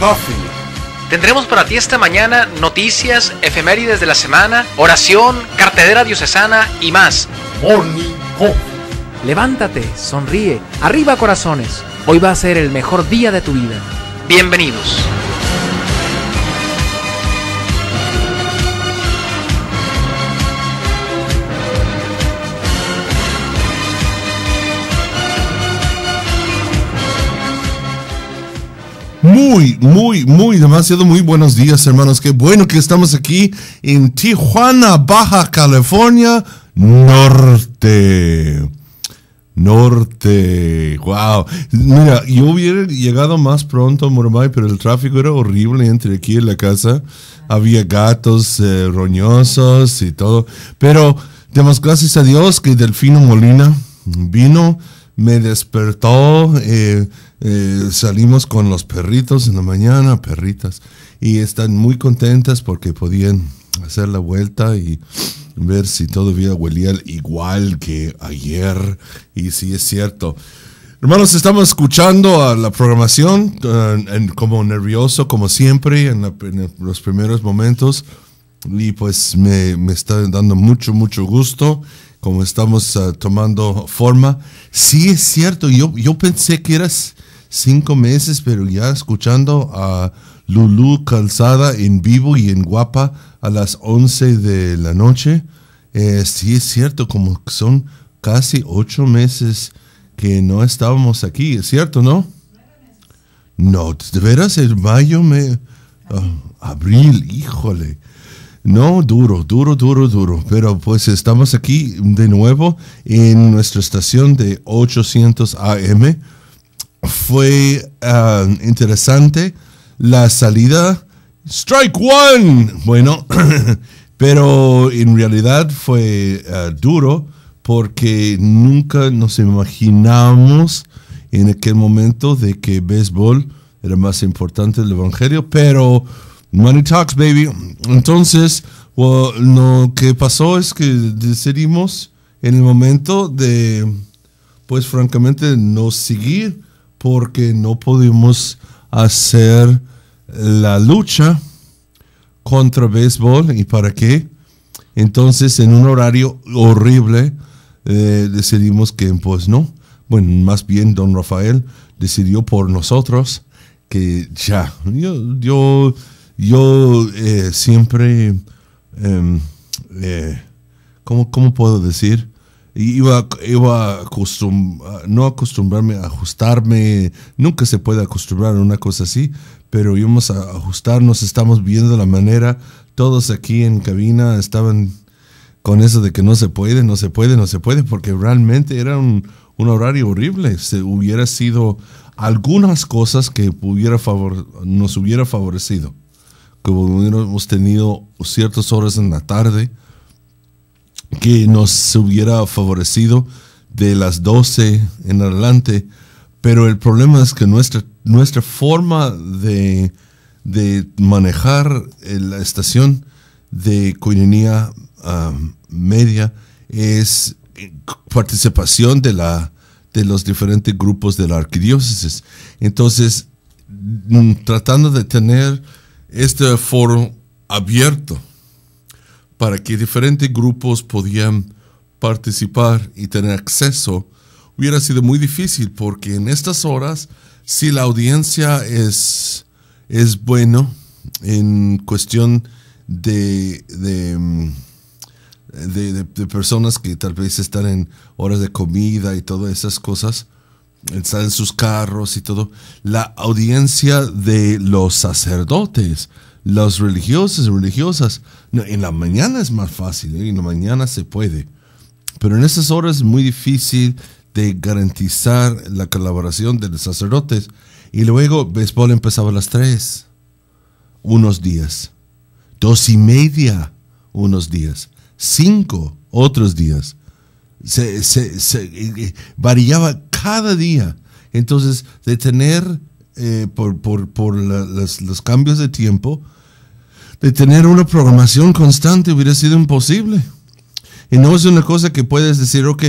Coffee. Tendremos para ti esta mañana noticias, efemérides de la semana, oración, cartedera diocesana y más. Morning Coffee. Levántate, sonríe, arriba corazones. Hoy va a ser el mejor día de tu vida. Bienvenidos. Muy, muy, muy, demasiado, muy buenos días, hermanos. Qué bueno que estamos aquí en Tijuana, Baja California, norte. Norte, wow. Mira, yo hubiera llegado más pronto a pero el tráfico era horrible entre aquí y la casa. Había gatos eh, roñosos y todo. Pero damos gracias a Dios que Delfino Molina vino, me despertó. Eh, eh, salimos con los perritos en la mañana, perritas, y están muy contentas porque podían hacer la vuelta y ver si todavía huelía igual que ayer y si es cierto. Hermanos, estamos escuchando a la programación eh, como nervioso, como siempre, en, los primeros momentos. Y pues me, me, está dando mucho, mucho gusto como estamos eh, tomando forma. Sí es cierto, yo, yo pensé que eras cinco meses, pero ya escuchando a Lulu Calzada en vivo y en guapa a las 11 de la noche. Eh, sí es cierto, como son casi ocho meses que no estábamos aquí, es cierto, ¿no? No, de veras, el mayo me... Ah, abril, híjole. No, duro, duro, duro, duro. Pero pues estamos aquí de nuevo en nuestra estación de 800 AM fue ah, interesante la salida. Strike one. Bueno, pero en realidad fue ah, duro porque nunca nos imaginamos en aquel momento de que béisbol era más importante del evangelio, pero money talks, baby. Entonces, lo que pasó es que decidimos en el momento de, pues francamente, no seguir porque no pudimos hacer la lucha contra béisbol. ¿Y para qué? Entonces, en un horario horrible, eh, decidimos que, pues no, bueno, más bien don Rafael decidió por nosotros que ya, yo, yo, yo eh, siempre, em, eh, ¿cómo, ¿cómo puedo decir? iba, iba a no acostumbrarme, a ajustarme, nunca se puede acostumbrar a una cosa así, pero íbamos a ajustarnos, estamos viendo la manera, todos aquí en cabina estaban con eso de que no se puede, no se puede, no se puede, porque realmente era un, horario horrible, hubiera sido algunas cosas que nos hubiera favorecido, como hubiéramos tenido ciertas horas en la tarde, que nos hubiera favorecido de las 12 en adelante, pero el problema es que nuestra, nuestra forma de, manejar eh, la estación de coinonía media es participación de, la, de los diferentes grupos de la arquidiócesis. Entonces, mm, tratando de tener este foro abierto para que diferentes grupos podían participar y tener acceso, hubiera sido muy difícil porque en estas horas, si la audiencia es, es bueno en cuestión de, de de, personas que tal vez están en horas de comida y todas esas cosas, están en sus carros y todo, la audiencia de los sacerdotes los religiosos y religiosas, en la mañana es más fácil, ¿eh? en la mañana se puede, pero en esas horas es muy difícil de garantizar la colaboración de los sacerdotes. Y luego, béisbol empezaba a las 3, unos días, dos y media, unos días, cinco, otros días. Se, eh, variaba cada día. Entonces, de tener eh, por, los, cambios de tiempo, de tener una programación constante hubiera sido imposible. Y no es una cosa que puedes decir, ok,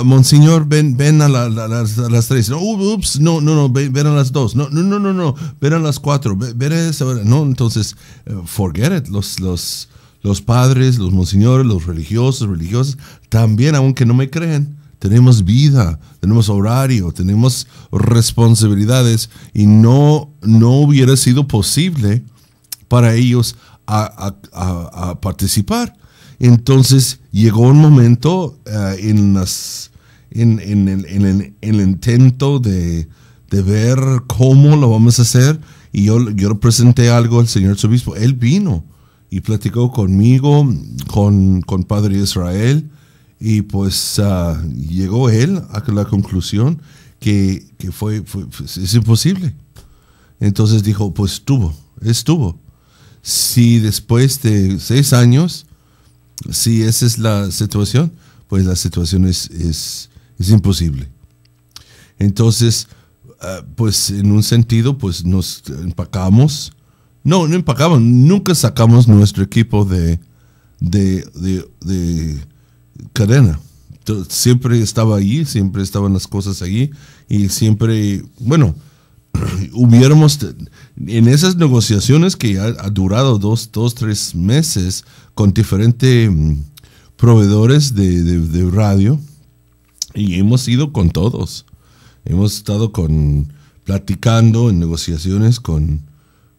uh, monseñor, ven, ven a, las, tres. No, ups, no, no, no, ven, a las dos. No, no, no, no, no, ven a las cuatro. ver esa No, entonces, eh, forget it. Los, los, los padres, los monseñores, los religiosos, religiosas, también, aunque no me creen, tenemos vida, tenemos horario, tenemos responsabilidades y no, no hubiera sido posible para ellos a, participar. Entonces llegó un momento eh, en, las, en, el intento de, ver cómo lo vamos a hacer. Y yo, yo presenté algo al señor obispo. Él vino y platicó conmigo, con, con Padre Israel. Y pues ah, llegó él a la conclusión que, fue, pues, es imposible. Entonces dijo, pues estuvo, estuvo si después de seis años, si esa es la situación, pues la situación es, imposible. Entonces, ah, pues en un sentido, pues nos empacamos. No, no empacamos, nunca sacamos nuestro equipo de, de cadena. Siempre estaba allí, siempre estaban las cosas allí y siempre, bueno, hubiéramos, en esas negociaciones que ha, durado dos, dos, tres meses con diferentes mm, proveedores de, radio, y hemos ido con todos. Hemos estado con, platicando en negociaciones con,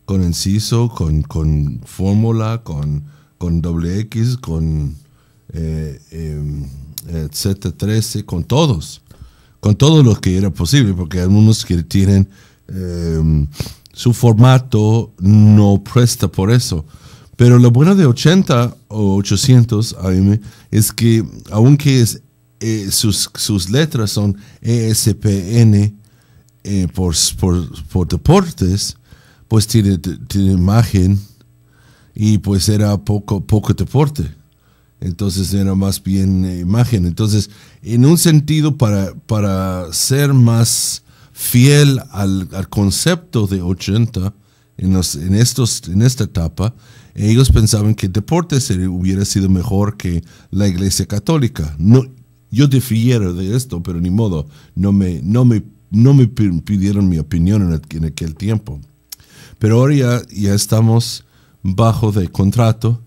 con Enciso, con, con Fórmula, con, con WX, con eh, Z13, em, con todos. Con todos los que era posible, porque algunos que tienen Em, su formato no presta por eso. Pero lo bueno de 80 o 800 AM es que, aunque eh, sus, sus, letras son ESPN eh, por, por, deportes, pues tiene, imagen y pues era poco, poco deporte. Entonces era más bien imagen. Entonces, en un sentido, para, para ser más fiel al, al concepto de 80 en, en, estos, en esta etapa, ellos pensaban que el deporte hubiera sido mejor que la Iglesia Católica. No, yo difiero de esto, pero ni modo, no me, no me, no me pidieron mi opinión en, aquel, tiempo. Pero ahora ya, estamos bajo de contrato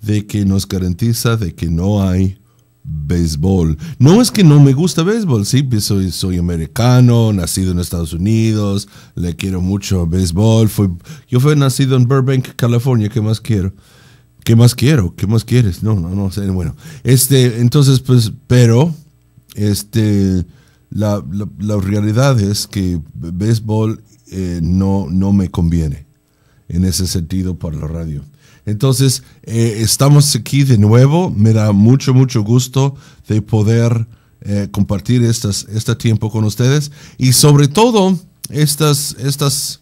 de que nos garantiza de que no hay béisbol. No es que no me gusta béisbol, sí, soy, soy americano, nacido en Estados Unidos, le quiero mucho béisbol. yo fui nacido en Burbank, California, ¿qué más quiero? ¿Qué más quiero? ¿Qué más quieres? No, no, no sé. Bueno, este, entonces, pues, pero, este, la, realidad es que béisbol eh, no, no me conviene en ese sentido para la radio. Entonces, eh, estamos aquí de nuevo. Me da mucho, mucho gusto de poder eh, compartir estas, este tiempo con ustedes y sobre todo estas, estas,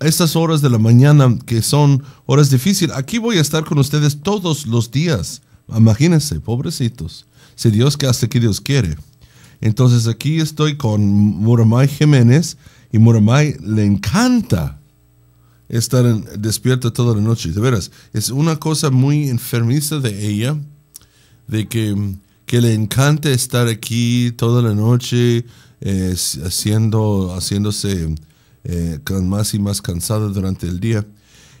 estas horas de la mañana que son horas difíciles. Aquí voy a estar con ustedes todos los días. Imagínense, pobrecitos. Si Dios que hace que Dios quiere. Entonces aquí estoy con Muramay Jiménez y Muramay le encanta estar despierto despierta toda la noche, de veras. Es una cosa muy enfermiza de ella, de que, le encanta estar aquí toda la noche, haciendo, haciéndose eh, más y más cansada durante el día.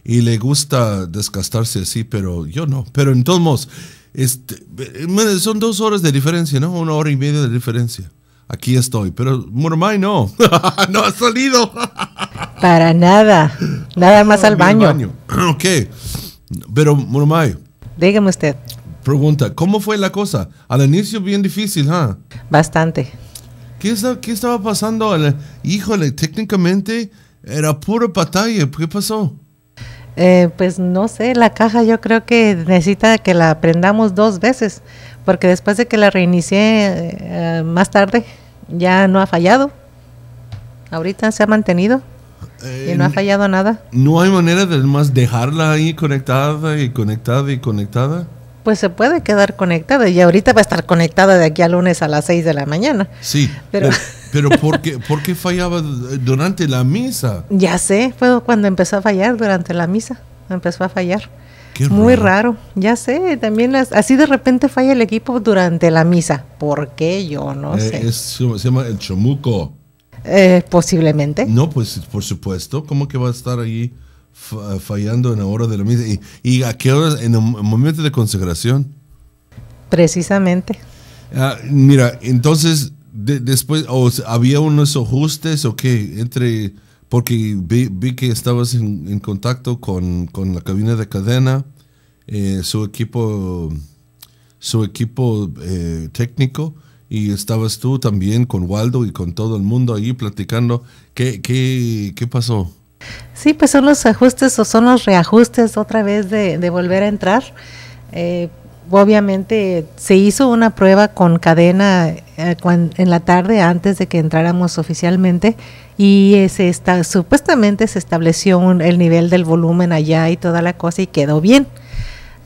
Y le gusta desgastarse así, pero yo no. Pero en todos modos, este, son dos horas de diferencia, ¿no? Una hora y media de diferencia. Aquí estoy, pero Mormai no. no ha salido. Para nada. Nada ah, más al baño. baño. Ah, ok. Pero, Murmay. Dígame usted. Pregunta, ¿cómo fue la cosa? Al inicio bien difícil, ¿ah? Bastante. ¿Qué, estaba pasando? Híjole, técnicamente era pura batalla. ¿Qué pasó? Eh, pues no sé, la caja yo creo que necesita que la aprendamos dos veces, porque después de que la reinicié eh, más tarde, ya no ha fallado. Ahorita se ha mantenido. ¿Y no ha eh, fallado nada? ¿No hay manera de más dejarla ahí conectada y conectada y conectada? Pues se puede quedar conectada y ahorita va a estar conectada de aquí a lunes a las 6 de la mañana. Sí, pero, pero, ¿por, qué, fallaba durante la misa? Ya sé, fue cuando empezó a fallar durante la misa, empezó a fallar. Muy raro, ya sé, también así de repente falla el equipo durante la misa. ¿Por qué? Yo no eh, sé. se llama el chomuco eh, posiblemente. No, pues por supuesto. ¿Cómo que va a estar ahí fallando en la hora de la misa? ¿Y, a qué hora? En el momento de consagración. Precisamente. Ah, mira, entonces, después, o ¿había unos ajustes o qué? Entre, porque vi, que estabas en, contacto con, con, la cabina de cadena, eh, su equipo, su equipo eh, técnico y estabas tú también con Waldo y con todo el mundo ahí platicando. ¿Qué, qué, pasó? Sí, pues son los ajustes o son los reajustes otra vez de, volver a entrar. Eh, obviamente se hizo una prueba con cadena eh, en la tarde antes de que entráramos oficialmente y eh, se está, supuestamente se estableció el nivel del volumen allá y toda la cosa y quedó bien.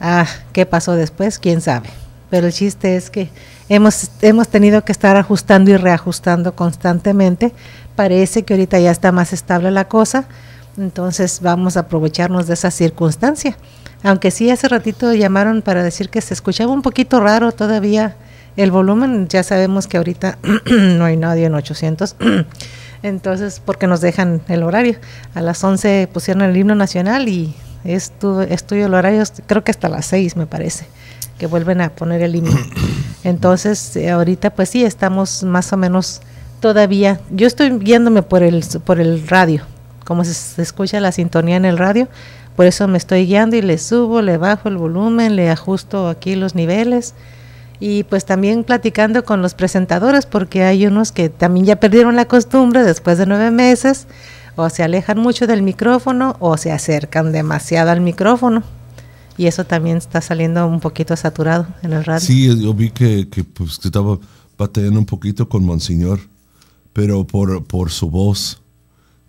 Ah, ¿Qué pasó después? ¿Quién sabe? Pero el chiste es que hemos, hemos tenido que estar ajustando y reajustando constantemente. Parece que ahorita ya está más estable la cosa, entonces vamos a aprovecharnos de esa circunstancia. Aunque sí, hace ratito llamaron para decir que se escuchaba un poquito raro todavía el volumen, ya sabemos que ahorita no hay nadie en 800. Entonces, porque nos dejan el horario. A las 11 pusieron el himno nacional y es, el horario, creo que hasta las 6 me parece que vuelven a poner el límite. Entonces, eh, ahorita pues sí, estamos más o menos todavía, yo estoy guiándome por el, por el radio, como se escucha la sintonía en el radio, por eso me estoy guiando y le subo, le bajo el volumen, le ajusto aquí los niveles y pues también platicando con los presentadores porque hay unos que también ya perdieron la costumbre después de nueve meses o se alejan mucho del micrófono o se acercan demasiado al micrófono. Y eso también está saliendo un poquito saturado en el radio. Sí, yo vi que, que, pues, que estaba batallando un poquito con Monseñor, pero por, por su voz,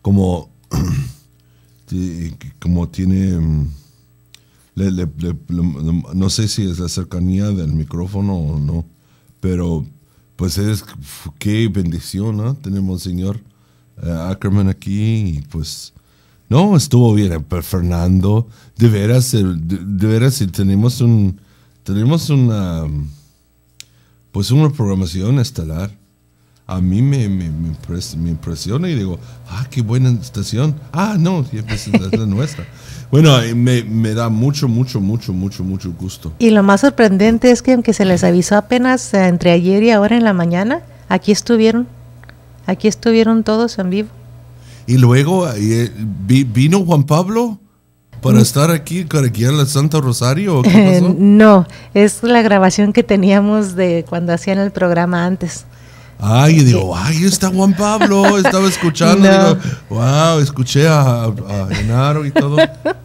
como, como tiene... Mm, no sé si es la cercanía del micrófono o no, pero pues es qué bendición tener tenemos eh, Ackerman aquí y pues no, estuvo bien. Eh, Fernando, de veras, de, veras, si tenemos un. Tenemos una. Pues una programación estelar. A mí me, me, impresiona y digo, ah, qué buena estación. Ah, no, pues, es la nuestra. Bueno, eh, me, me, da mucho, mucho, mucho, mucho, mucho gusto. Y lo más sorprendente es que aunque se les avisó apenas eh, entre ayer y ahora en la mañana, aquí estuvieron, aquí estuvieron todos en vivo. Y luego eh, vino Juan Pablo para mm. estar aquí, para en la Santa Rosario. Eh, no, es la grabación que teníamos de cuando hacían el programa antes. Ay, y digo, eh, ay, está Juan Pablo, estaba escuchando, wow, escuché a, a Genaro y todo.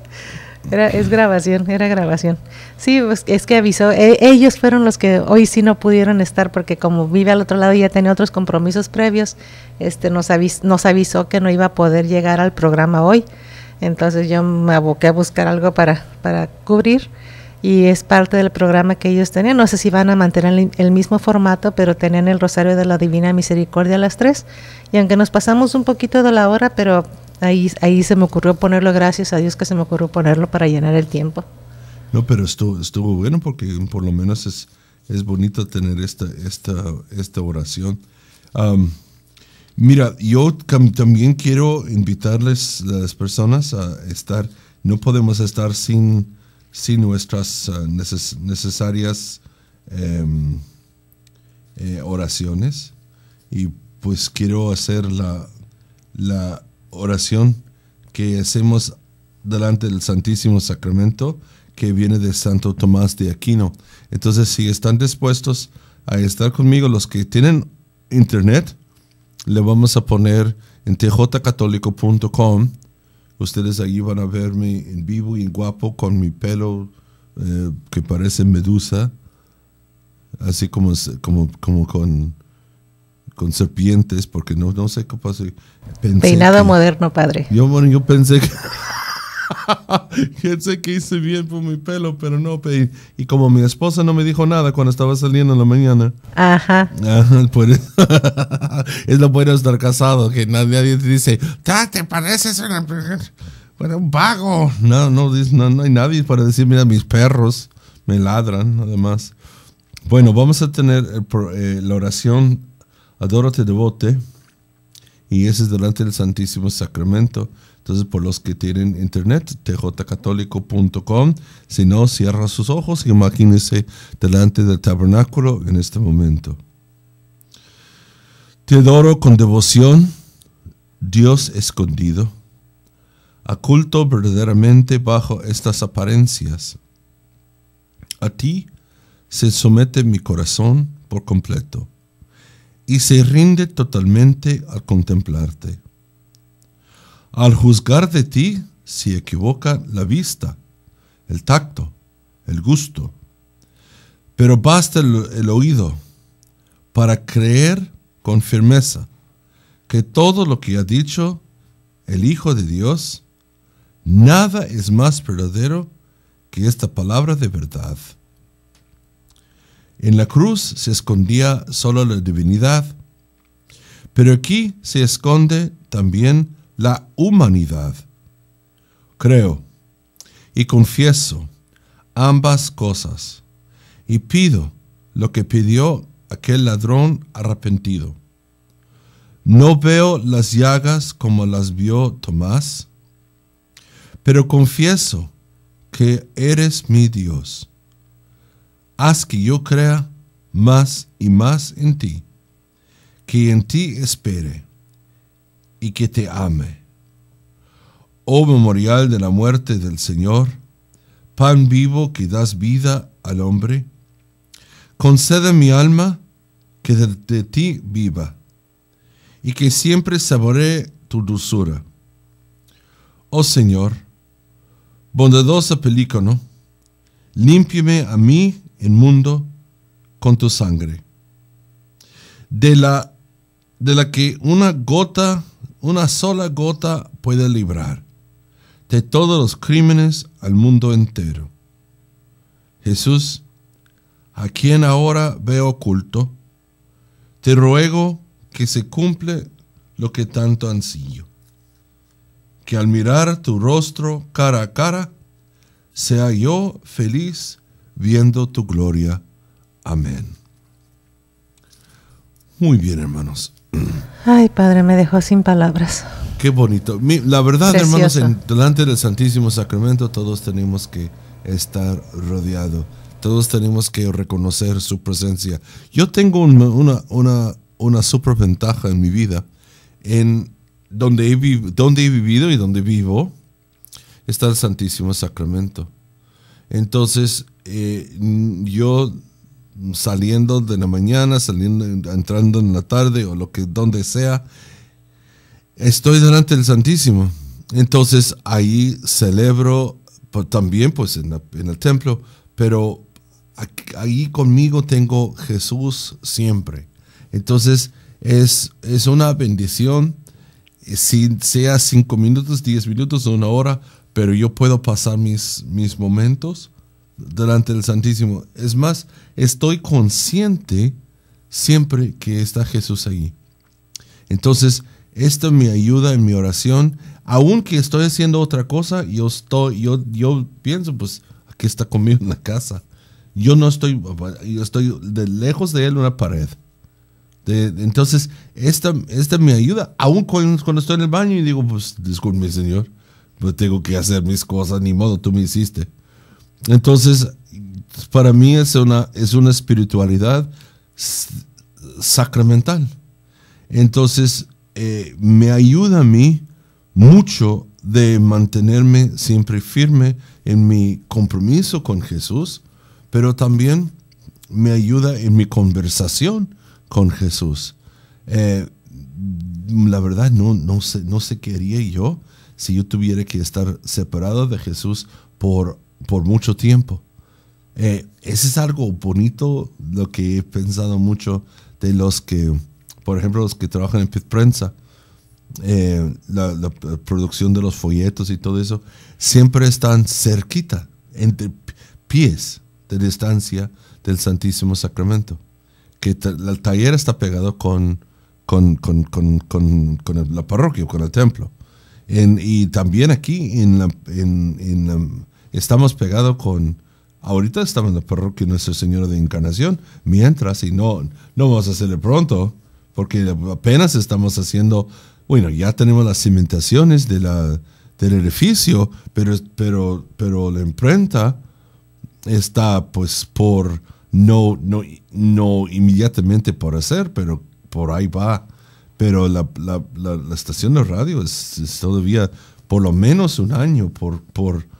Era, es grabación, era grabación. Sí, pues, es que avisó. E, ellos fueron los que hoy sí no pudieron estar porque como vive al otro lado y ya tenía otros compromisos previos, este nos, nos avisó que no iba a poder llegar al programa hoy. Entonces yo me aboqué a buscar algo para, para cubrir y es parte del programa que ellos tenían. No sé si van a mantener el, mismo formato, pero tenían el Rosario de la Divina Misericordia a las tres Y aunque nos pasamos un poquito de la hora, pero Ahí, se me ocurrió ponerlo, gracias a Dios que se me ocurrió ponerlo para llenar el tiempo. No, pero estuvo, estuvo bueno porque por lo menos es, es bonito tener esta, esta, esta oración. mira, yo también quiero invitarles las personas a estar, no podemos estar sin, sin nuestras ah, necesarias em, eh, oraciones. Y pues quiero hacer la, la oración que hacemos delante del Santísimo Sacramento que viene de Santo Tomás de Aquino. Entonces, si están dispuestos a estar conmigo, los que tienen internet, le vamos a poner en tjcatólico.com. Ustedes allí van a verme en vivo y guapo con mi pelo eh, que parece medusa, así como, como, como con con serpientes, porque no, no sé qué Peinado nada moderno, padre. Yo, yo pensé que... pensé que hice bien por mi pelo, pero no. y como mi esposa no me dijo nada cuando estaba saliendo en la mañana. Ajá. es lo bueno estar casado, que nadie te dice, te pareces Bueno, un vago. No, no, no, no hay nadie para decir, mira, mis perros me ladran, además. Bueno, vamos a tener eh, la oración adórate devote, y ese es delante del Santísimo Sacramento. Entonces, por los que tienen internet, tjcatólico.com, si no, cierra sus ojos y imagínese delante del tabernáculo en este momento. Te adoro con devoción, Dios escondido, oculto verdaderamente bajo estas apariencias. A ti se somete mi corazón por completo y se rinde totalmente al contemplarte. Al juzgar de ti se equivoca la vista, el tacto, el gusto, pero basta el, oído para creer con firmeza que todo lo que ha dicho el Hijo de Dios, nada es más verdadero que esta palabra de verdad. En la cruz se escondía solo la divinidad, pero aquí se esconde también la humanidad. Creo y confieso ambas cosas y pido lo que pidió aquel ladrón arrepentido. No veo las llagas como las vio Tomás, pero confieso que eres mi Dios haz que yo crea más y más en ti, que en ti espere y que te ame. Oh memorial de la muerte del Señor, pan vivo que das vida al hombre, concede mi alma que de, ti viva y que siempre saboree tu dulzura. Oh Señor, bondadosa pelícano, límpiame a mí mundo con tu sangre. De la, de la que una gota, una sola gota puede librar. De todos los crímenes al mundo entero. Jesús, a quien ahora veo oculto, te ruego que se cumple lo que tanto ansío. Que al mirar tu rostro cara a cara, sea yo feliz viendo tu gloria. Amén. Muy bien, hermanos. Ay, Padre, me dejó sin palabras. Qué bonito. La verdad, hermanos, delante del Santísimo Sacramento todos tenemos que estar rodeados. Todos tenemos que reconocer su presencia. Yo tengo una, una, una, superventaja en mi vida. En donde donde he vivido y donde vivo está el Santísimo Sacramento. Entonces, eh, yo saliendo de la mañana, saliendo, entrando en la tarde o lo que donde sea, estoy delante del Santísimo. Entonces ahí celebro pues, también pues en, el templo, pero ahí conmigo tengo Jesús siempre. Entonces es, es una bendición, eh, si sea cinco minutos, diez minutos, una hora, pero yo puedo pasar mis, mis momentos delante del Santísimo. Es más, estoy consciente siempre que está Jesús allí. Entonces, esto me ayuda en mi oración. Aunque estoy haciendo otra cosa, yo, estoy, yo, yo pienso, pues, aquí está conmigo en la casa. Yo no estoy, yo estoy de lejos de él una pared. entonces, esta, esta me ayuda. Aún cuando, estoy en el baño y digo, pues, disculpe, señor, pues tengo que hacer mis cosas, ni modo, tú me hiciste. Entonces, para mí es una, es una espiritualidad sacramental. Entonces, eh, me ayuda a mí mucho de mantenerme siempre firme en mi compromiso con Jesús, pero también me ayuda en mi conversación con Jesús. Eh, la verdad, no, no, sé, no sé qué haría yo si yo tuviera que estar separado de Jesús por por mucho tiempo. Eh, ese es algo bonito, lo que he pensado mucho de los que, por ejemplo, los que trabajan en prensa, eh, la, producción de los folletos y todo eso, siempre están cerquita, entre pies de distancia del Santísimo Sacramento. Que el taller está pegado con, con, con, con, con la parroquia, con el templo. En, y también aquí en la, en estamos pegados con... Ahorita estamos en la parroquia de Nuestra Señora de Encarnación, mientras, y no, no vamos a hacerlo pronto, porque apenas estamos haciendo, bueno, ya tenemos las cimentaciones de la, del edificio, pero, pero, pero la imprenta está pues por, no, no, no inmediatamente por hacer, pero por ahí va. Pero la, la, la, estación de radio es, es, todavía por lo menos un año por... por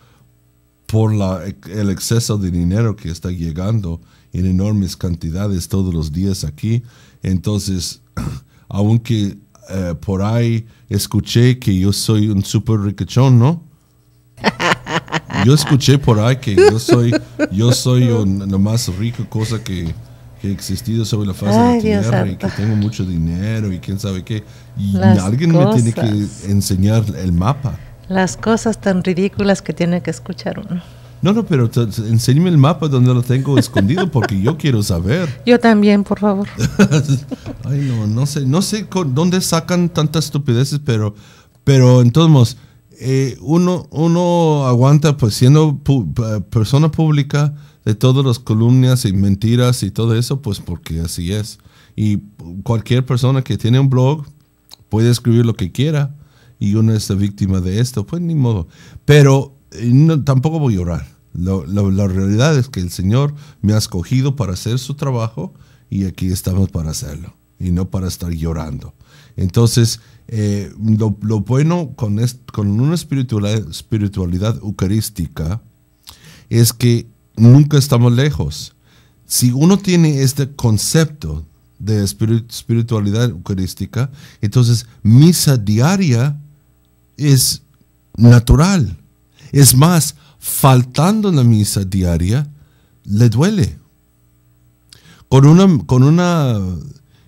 por la, el exceso de dinero que está llegando en enormes cantidades todos los días aquí. Entonces, aunque eh, por ahí escuché que yo soy un súper ricochón, ¿no? Yo escuché por ahí que yo soy, yo soy la más rica cosa que, ha existido sobre la faz de la tierra y que tengo mucho dinero y quién sabe qué. Y alguien me tiene que enseñar el mapa. Las cosas tan ridículas que tiene que escuchar uno. No, no, pero enséñame el mapa donde lo tengo escondido porque yo quiero saber. Yo también, por favor. Ay, no, no sé, no sé dónde sacan tantas estupideces, pero, pero en todos modos, eh, uno, uno aguanta, pues siendo persona pública de todas las columnas y mentiras y todo eso, pues porque así es. Y cualquier persona que tiene un blog puede escribir lo que quiera y uno es víctima de esto, pues ni modo. Pero eh, tampoco voy a llorar. La, realidad es que el Señor me ha escogido para hacer su trabajo y aquí estamos para hacerlo y no para estar llorando. Entonces, eh, lo, bueno con, con una espiritualidad, eucarística es que nunca estamos lejos. Si uno tiene este concepto de espiritualidad eucarística, entonces misa diaria es natural. Es más, faltando la misa diaria, le duele. Con una, con una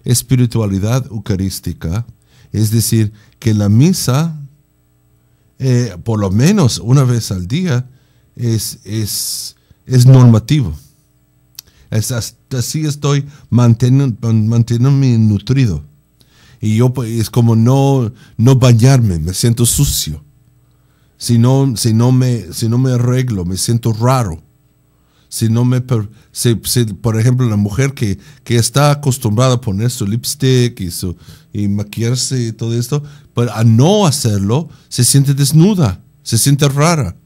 espiritualidad eucarística, es decir, que la misa, eh, por lo menos una vez al día, es, es, es normativo. así estoy manteniendo, manteniendo mi nutrido. Y yo pues, es como no, no bañarme, me siento sucio. Si no, si, no me, si no me arreglo, me siento raro. Si no me, por ejemplo, la mujer que, que, está acostumbrada a poner su lipstick y, y maquillarse y todo esto, pero pues, a no hacerlo, se siente desnuda, se siente rara.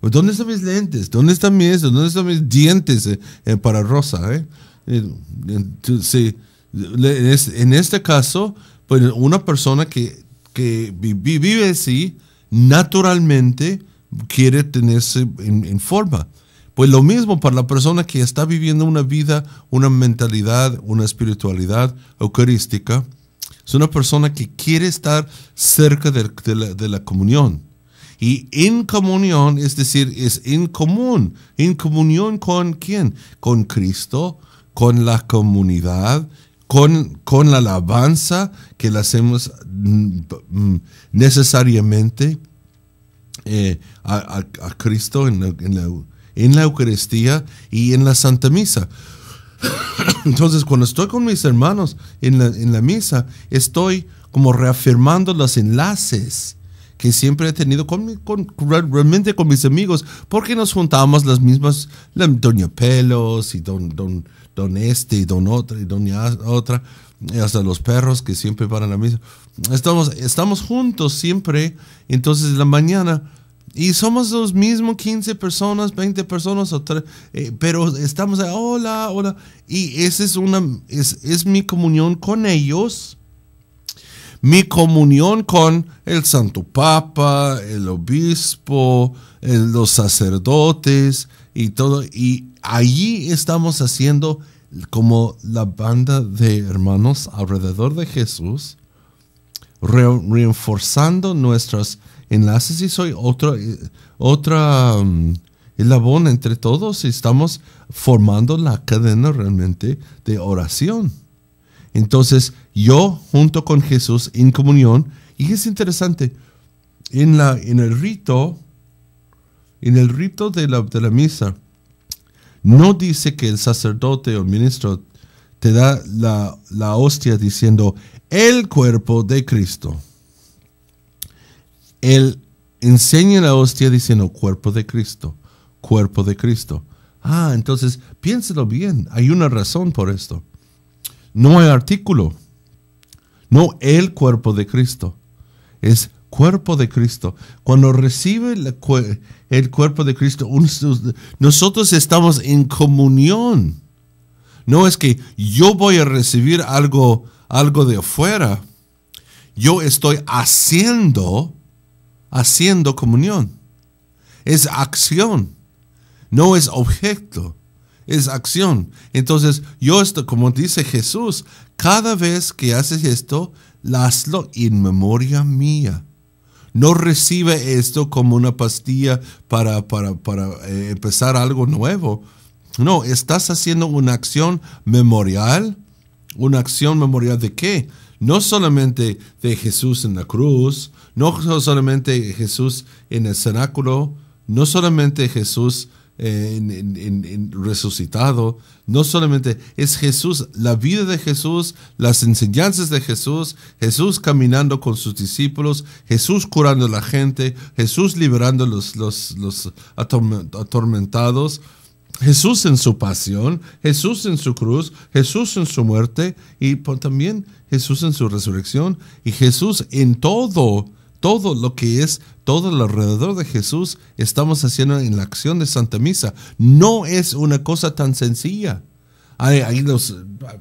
Pues, ¿Dónde están mis lentes? ¿Dónde están mis, ¿Dónde están mis dientes eh, para rosa? Eh? eh en este caso, una persona que, vive así, naturalmente quiere tenerse en, forma. Pues lo mismo para la persona que está viviendo una vida, una mentalidad, una espiritualidad eucarística, es una persona que quiere estar cerca de, la, de la, comunión. Y en comunión, es decir, es en común. ¿En comunión con quién? Con Cristo, con la comunidad, con, con la alabanza que la hacemos mm, mm, necesariamente eh, a, a, Cristo en la, en, la, Eucaristía y en la Santa Misa. Entonces, cuando estoy con mis hermanos en la, en la, misa, estoy como reafirmando los enlaces que siempre he tenido con, con, realmente con mis amigos, porque nos juntábamos las mismas, la, Doña Pelos y Don, don don este y don otra y doña otra, hasta los perros que siempre van a la misa. Estamos, estamos juntos siempre, entonces en la mañana, y somos los mismos 15 personas, 20 personas, o eh, pero estamos, hola, hola, y esa es, una, es, mi comunión con ellos mi comunión con el Santo Papa, el obispo, los sacerdotes, y todo. Y allí estamos haciendo como la banda de hermanos alrededor de Jesús, reforzando nuestros enlaces. Y soy otro, eh, otra um, eslabón entre todos. Estamos formando la cadena realmente de oración. Entonces, yo junto con Jesús en comunión, y es interesante, en, la, en el rito en el rito de la, misa, no dice que el sacerdote o ministro te da la, hostia diciendo el cuerpo de Cristo. Él enseña la hostia diciendo cuerpo de Cristo, cuerpo de Cristo. Ah, entonces piénselo bien, hay una razón por esto. No hay artículo, no el cuerpo de Cristo, es cuerpo de Cristo. Cuando recibe el cuerpo de Cristo, nosotros estamos en comunión. No es que yo voy a recibir algo, algo de afuera. Yo estoy haciendo, haciendo comunión. Es acción. No es objeto. Es acción. Entonces, yo esto, como dice Jesús, cada vez que haces esto, hazlo en memoria mía. No recibe esto como una pastilla para, para, eh, empezar algo nuevo. No, estás haciendo una acción memorial. ¿Una acción memorial de qué? No solamente de Jesús en la cruz, no solamente Jesús en el cenáculo, no solamente Jesús resucitado. No solamente es Jesús, la vida de Jesús, las enseñanzas de Jesús, Jesús caminando con sus discípulos, Jesús curando a la gente, Jesús liberando los, los, los atormentados. Jesús en su pasión, Jesús en su cruz, Jesús en su muerte y también Jesús en su resurrección y Jesús en todo, todo lo que es todo alrededor de Jesús estamos haciendo en la acción de Santa Misa. No es una cosa tan sencilla. Hay, los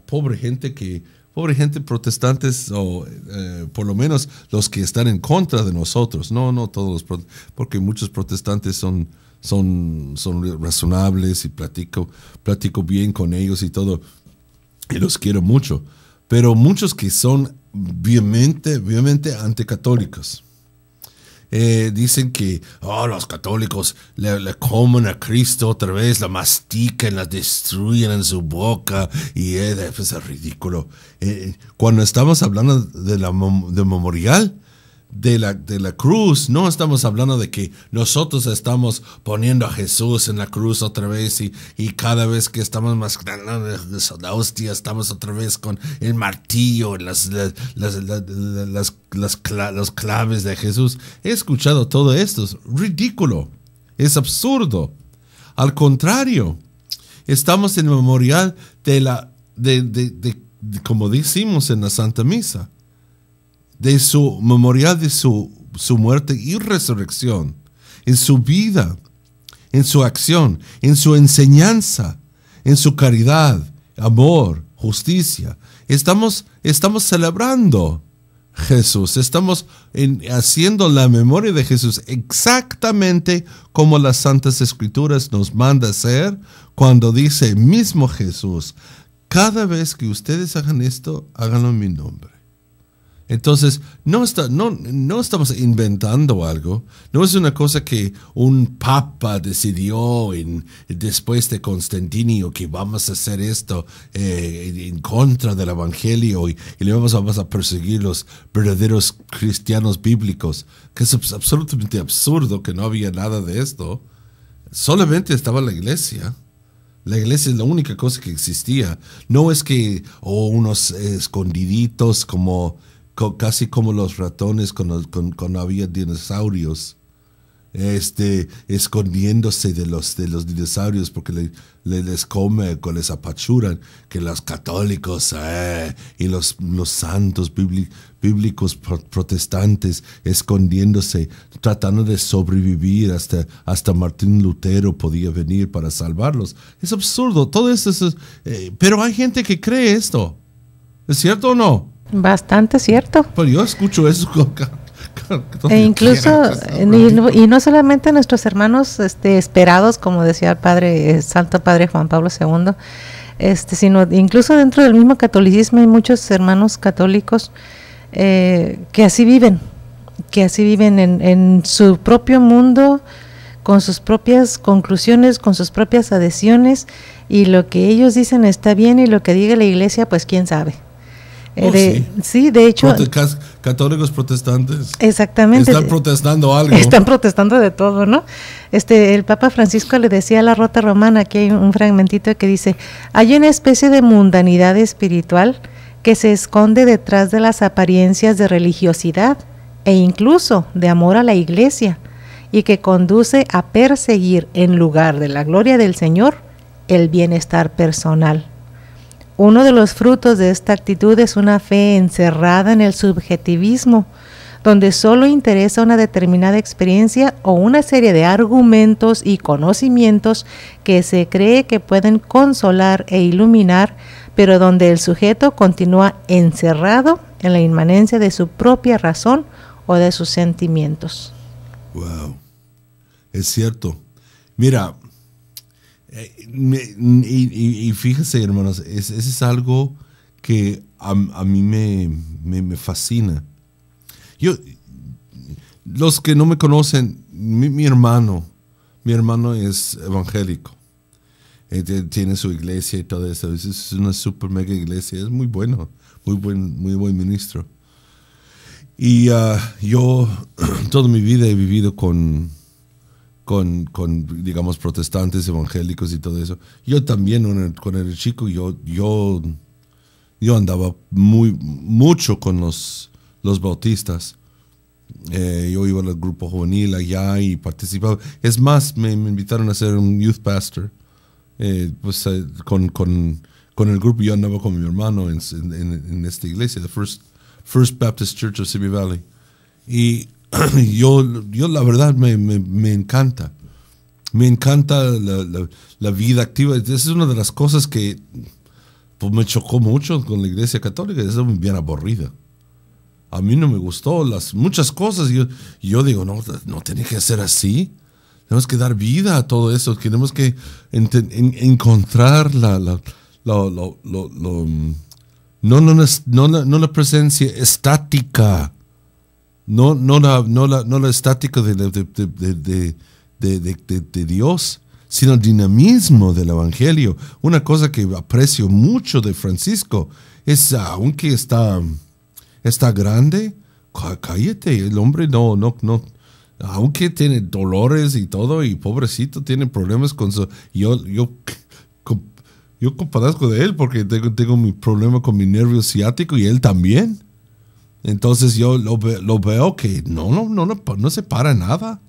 pobre gente que, pobre gente protestantes, o eh, por lo menos los que están en contra de nosotros. No, no todos los porque muchos protestantes son, son, son razonables y platico, platico bien con ellos y todo. Y los quiero mucho. Pero muchos que son obviamente, obviamente anticatólicos eh, dicen que oh, los católicos le, comen a Cristo otra vez, la mastican, la destruyen en su boca y eh, es ridículo. Eh, cuando estamos hablando de la, del memorial, de la, de la cruz. No estamos hablando de que nosotros estamos poniendo a Jesús en la cruz otra vez y, cada vez que estamos mascando la hostia, estamos otra vez con el martillo, las, las, las, las, claves de Jesús. He escuchado todo esto. Es ridículo. Es absurdo. Al contrario, estamos en el memorial de la, de como decimos en la Santa Misa, de su memorial de su, su muerte y resurrección, en su vida, en su acción, en su enseñanza, en su caridad, amor, justicia. Estamos, estamos celebrando Jesús, estamos haciendo la memoria de Jesús exactamente como las Santas Escrituras nos manda hacer cuando dice mismo Jesús, cada vez que ustedes hagan esto, háganlo en mi nombre. Entonces, no, está, no, no estamos inventando algo, no es una cosa que un papa decidió en, después de Constantino que vamos a hacer esto eh, en contra del Evangelio y, le vamos, vamos, a perseguir los verdaderos cristianos bíblicos, que es absolutamente absurdo que no había nada de esto. Solamente estaba la iglesia. La iglesia es la única cosa que existía. No es que, o unos escondiditos como casi como los ratones cuando, había dinosaurios este, escondiéndose de los, de los dinosaurios porque le, les come, les apachuran, que los católicos eh, y los, los santos bíblicos protestantes escondiéndose, tratando de sobrevivir hasta, hasta Martín Lutero podía venir para salvarlos. Es absurdo, todo esto es... Eh, pero hay gente que cree esto. ¿Es cierto o no? Bastante cierto. Pero pues yo escucho eso. e incluso, eh, y no, solamente nuestros hermanos este, esperados, como decía el padre, eh, Santo Padre Juan Pablo II, este, sino incluso dentro del mismo catolicismo hay muchos hermanos católicos eh, que así viven, que así viven en, su propio mundo, con sus propias conclusiones, con sus propias adhesiones, y lo que ellos dicen está bien y lo que diga la iglesia, pues quién sabe. Oh, sí. de hecho. católicos protestantes. Exactamente. Están protestando algo. Están protestando de todo, ¿no? Este, el Papa Francisco le decía a la Rota Romana, aquí hay un fragmentito que dice: hay una especie de mundanidad espiritual que se esconde detrás de las apariencias de religiosidad e incluso de amor a la iglesia y que conduce a perseguir en lugar de la gloria del Señor el bienestar personal uno de los frutos de esta actitud es una fe encerrada en el subjetivismo, donde solo interesa una determinada experiencia o una serie de argumentos y conocimientos que se cree que pueden consolar e iluminar, pero donde el sujeto continúa encerrado en la inmanencia de su propia razón o de sus sentimientos. Wow. Es cierto. Mira, y, fíjense, hermanos, eso es algo que a, mí me, fascina. Yo, los que no me conocen, mi, hermano, mi hermano es evangélico. Eh, tiene su iglesia y todo eso. Es una super mega iglesia. Es muy bueno, muy buen, muy buen ministro. Y ah, yo toda mi vida he vivido con, con, con, digamos, protestantes, evangélicos y todo eso. Yo también el, cuando era chico, yo, yo, yo andaba muy, mucho con los, los bautistas. Eh, yo iba al grupo juvenil allá y participaba. Es más, me, me invitaron a ser un youth pastor. Eh, pues eh, con, con, con, el grupo yo andaba con mi hermano en, en, esta iglesia, la First, First Baptist Church of Simi Valley. Y yo, yo la verdad me, encanta. Me encanta la, vida activa. Esa es una de las cosas que pues, me chocó mucho con la iglesia católica. Es bien aburrida. A mí no me gustó las muchas cosas. Yo, yo digo, no, no tiene que ser así. Tenemos que dar vida a todo eso. Tenemos que encontrar la, no, no, no la presencia estática no, no, la, no, lo estático de, Dios, sino el dinamismo del Evangelio. Una cosa que aprecio mucho de Francisco es, aunque está, grande, cállate, el hombre no, no, no, aunque tiene dolores y todo, y pobrecito tiene problemas con su... Yo, yo, de él porque tengo, tengo mi problema con mi nervio ciático y él también. Entonces yo lo, veo que no, no, no, no, se para nada.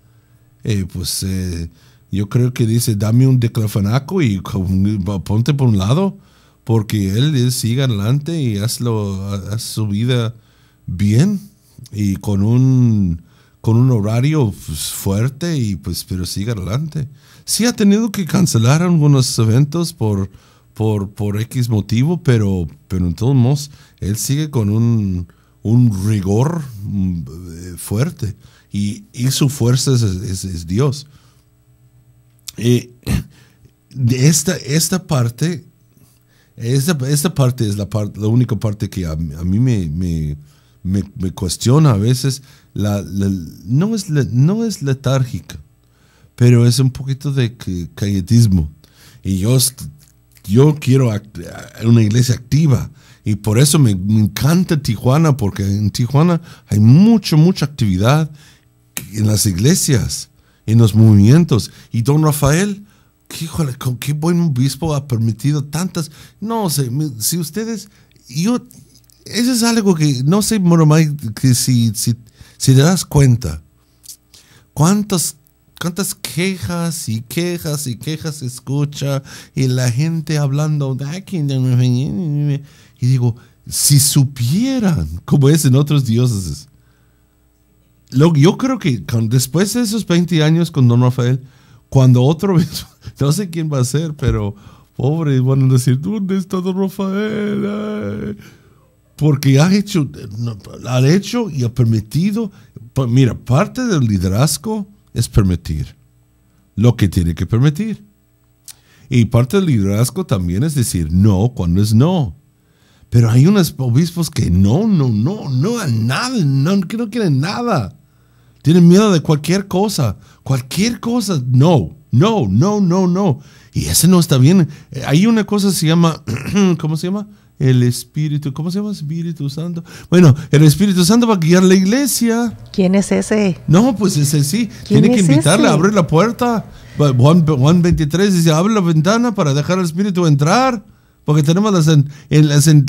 Eh, pues eh, yo creo que dice, dame un declafanaco y ponte por un lado, porque él, sigue adelante y hazlo, haz su vida bien y con un, con un horario pues, fuerte, y pues, pero sigue adelante. Sí ha tenido que cancelar algunos eventos por, por, por X motivo, pero, pero en todos modos, él sigue con un un rigor mm, eh, fuerte y, su fuerza es, Dios. esta, esta parte, esta, parte es la, la única parte que a, mí me, me, cuestiona a veces. La, no, es, no es letárgica, pero es un poquito de cayetismo. Y yo, yo quiero una iglesia activa y por eso me, encanta Tijuana, porque en Tijuana hay mucha, mucha actividad en las iglesias, en los movimientos. Y don Rafael, con qué buen obispo ha permitido tantas. No sé, si ustedes, yo, eso es algo que no sé, que si, te das cuenta, cuántas, cuántas quejas y quejas y quejas escucha y la gente hablando de aquí. Y digo, si supieran como es en otros dioses. Lo, yo creo que después de esos 20 años con Don Rafael, cuando otro no sé quién va a ser, pero pobre, van a decir, ¿dónde está Don Rafael? Porque ha hecho, ha hecho y ha permitido, mira, parte del liderazgo es permitir lo que tiene que permitir. Y parte del liderazgo también es decir no cuando es no. Pero hay unos obispos que no, no, no, no a nada, no, que no quieren nada. Tienen miedo de cualquier cosa, cualquier cosa. No, no, no, no, no. Y ese no está bien. Eh, hay una cosa que se llama, ¿cómo se llama? el Espíritu, ¿cómo se llama? Espíritu Santo. Bueno, el Espíritu Santo va a guiar la iglesia. ¿Quién es ese? No, pues ese sí. Tiene que invitarle a abrir la puerta. Juan, Juan, 23 dice, abre la ventana para dejar al Espíritu entrar. Porque tenemos las, en,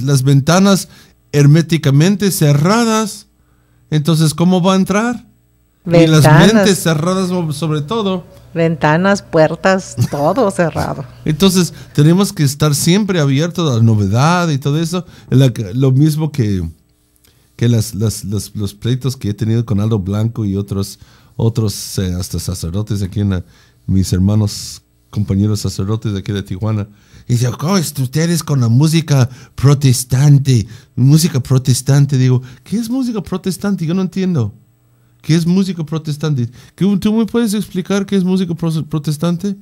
las, ventanas herméticamente cerradas. Entonces, ¿cómo va a entrar? Ventanas, las mentes cerradas sobre todo. Ventanas, puertas, todo cerrado. Entonces, tenemos que estar siempre abiertos a la novedad y todo eso. lo mismo que, que las, los pleitos que he tenido con Aldo Blanco y otros, otros eh, hasta sacerdotes aquí en mis hermanos compañeros sacerdotes de aquí de Tijuana. Y dice, oh, este, es ustedes con la música protestante, música protestante. Digo, ¿qué es música protestante? Yo no entiendo. ¿Qué es música protestante? ¿Tú me puedes explicar qué es música protestante?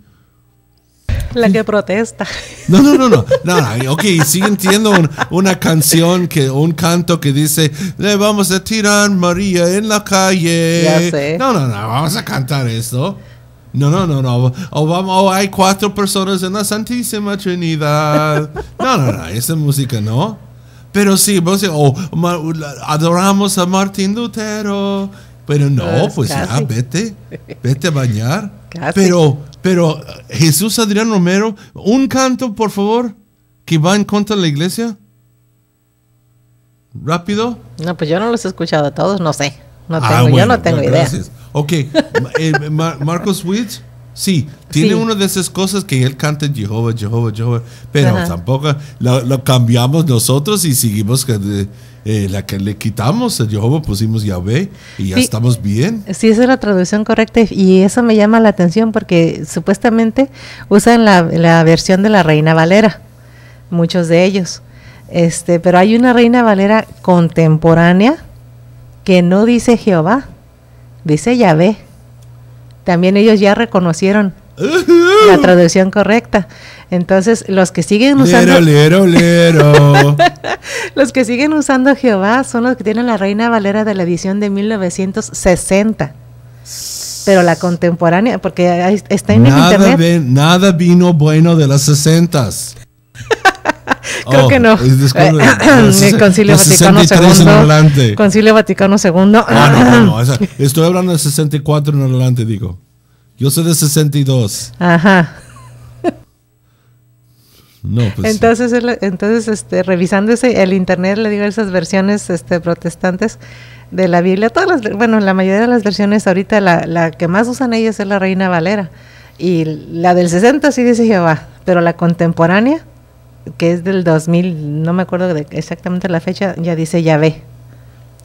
La que protesta. No, no, no, no. no, ok, sí entiendo una canción que, un canto que dice, le vamos a tirar María en la calle. Ya sé. No, no, no, vamos a cantar esto. No, no, no, no. O, vamos, hay cuatro personas en la Santísima Trinidad. No, no, no, esa música no. Pero sí, o oh, adoramos a Martín Lutero. Pero no, pues ya, vete, vete a bañar. Pero, pero Jesús Adrián Romero, un canto, por favor, que va en contra de la iglesia. Rápido. No, pues yo no los he escuchado a todos, no sé. No ah, tengo, yo no tengo idea. Ok, eh, Marcos Witt, sí, tiene una de esas cosas que él canta Jehová, Jehová, Jehová, pero tampoco lo, cambiamos nosotros y seguimos que... Eh, la que le quitamos a Jehová, pusimos Yahvé y ya estamos bien. Sí, esa es la traducción correcta y eso me llama la atención porque supuestamente usan la, la, versión de la Reina Valera, muchos de ellos. Este, pero hay una Reina Valera contemporánea que no dice Jehová, dice Yahvé. También ellos ya reconocieron la traducción correcta. Entonces, los que siguen usando. Lero, los que siguen usando Jehová son los que tienen la Reina Valera de la edición de 1960. Pero la contemporánea, porque está en nada internet. nada vino bueno de las sesentas. Creo que oh, no. Concilio Vaticano II. Concilio Vaticano II. no, no, no. estoy hablando de 64 en adelante, digo. Yo soy de 62. Ajá. No, pues entonces, entonces este, revisando ese, el internet, le digo esas versiones este, protestantes de la Biblia, todas bueno, la mayoría de las versiones ahorita, la, que más usan ellas es la Reina Valera. Y la del 60 sí dice Jehová, pero la contemporánea, que es del 2000, no me acuerdo de exactamente la fecha, ya dice ya ve.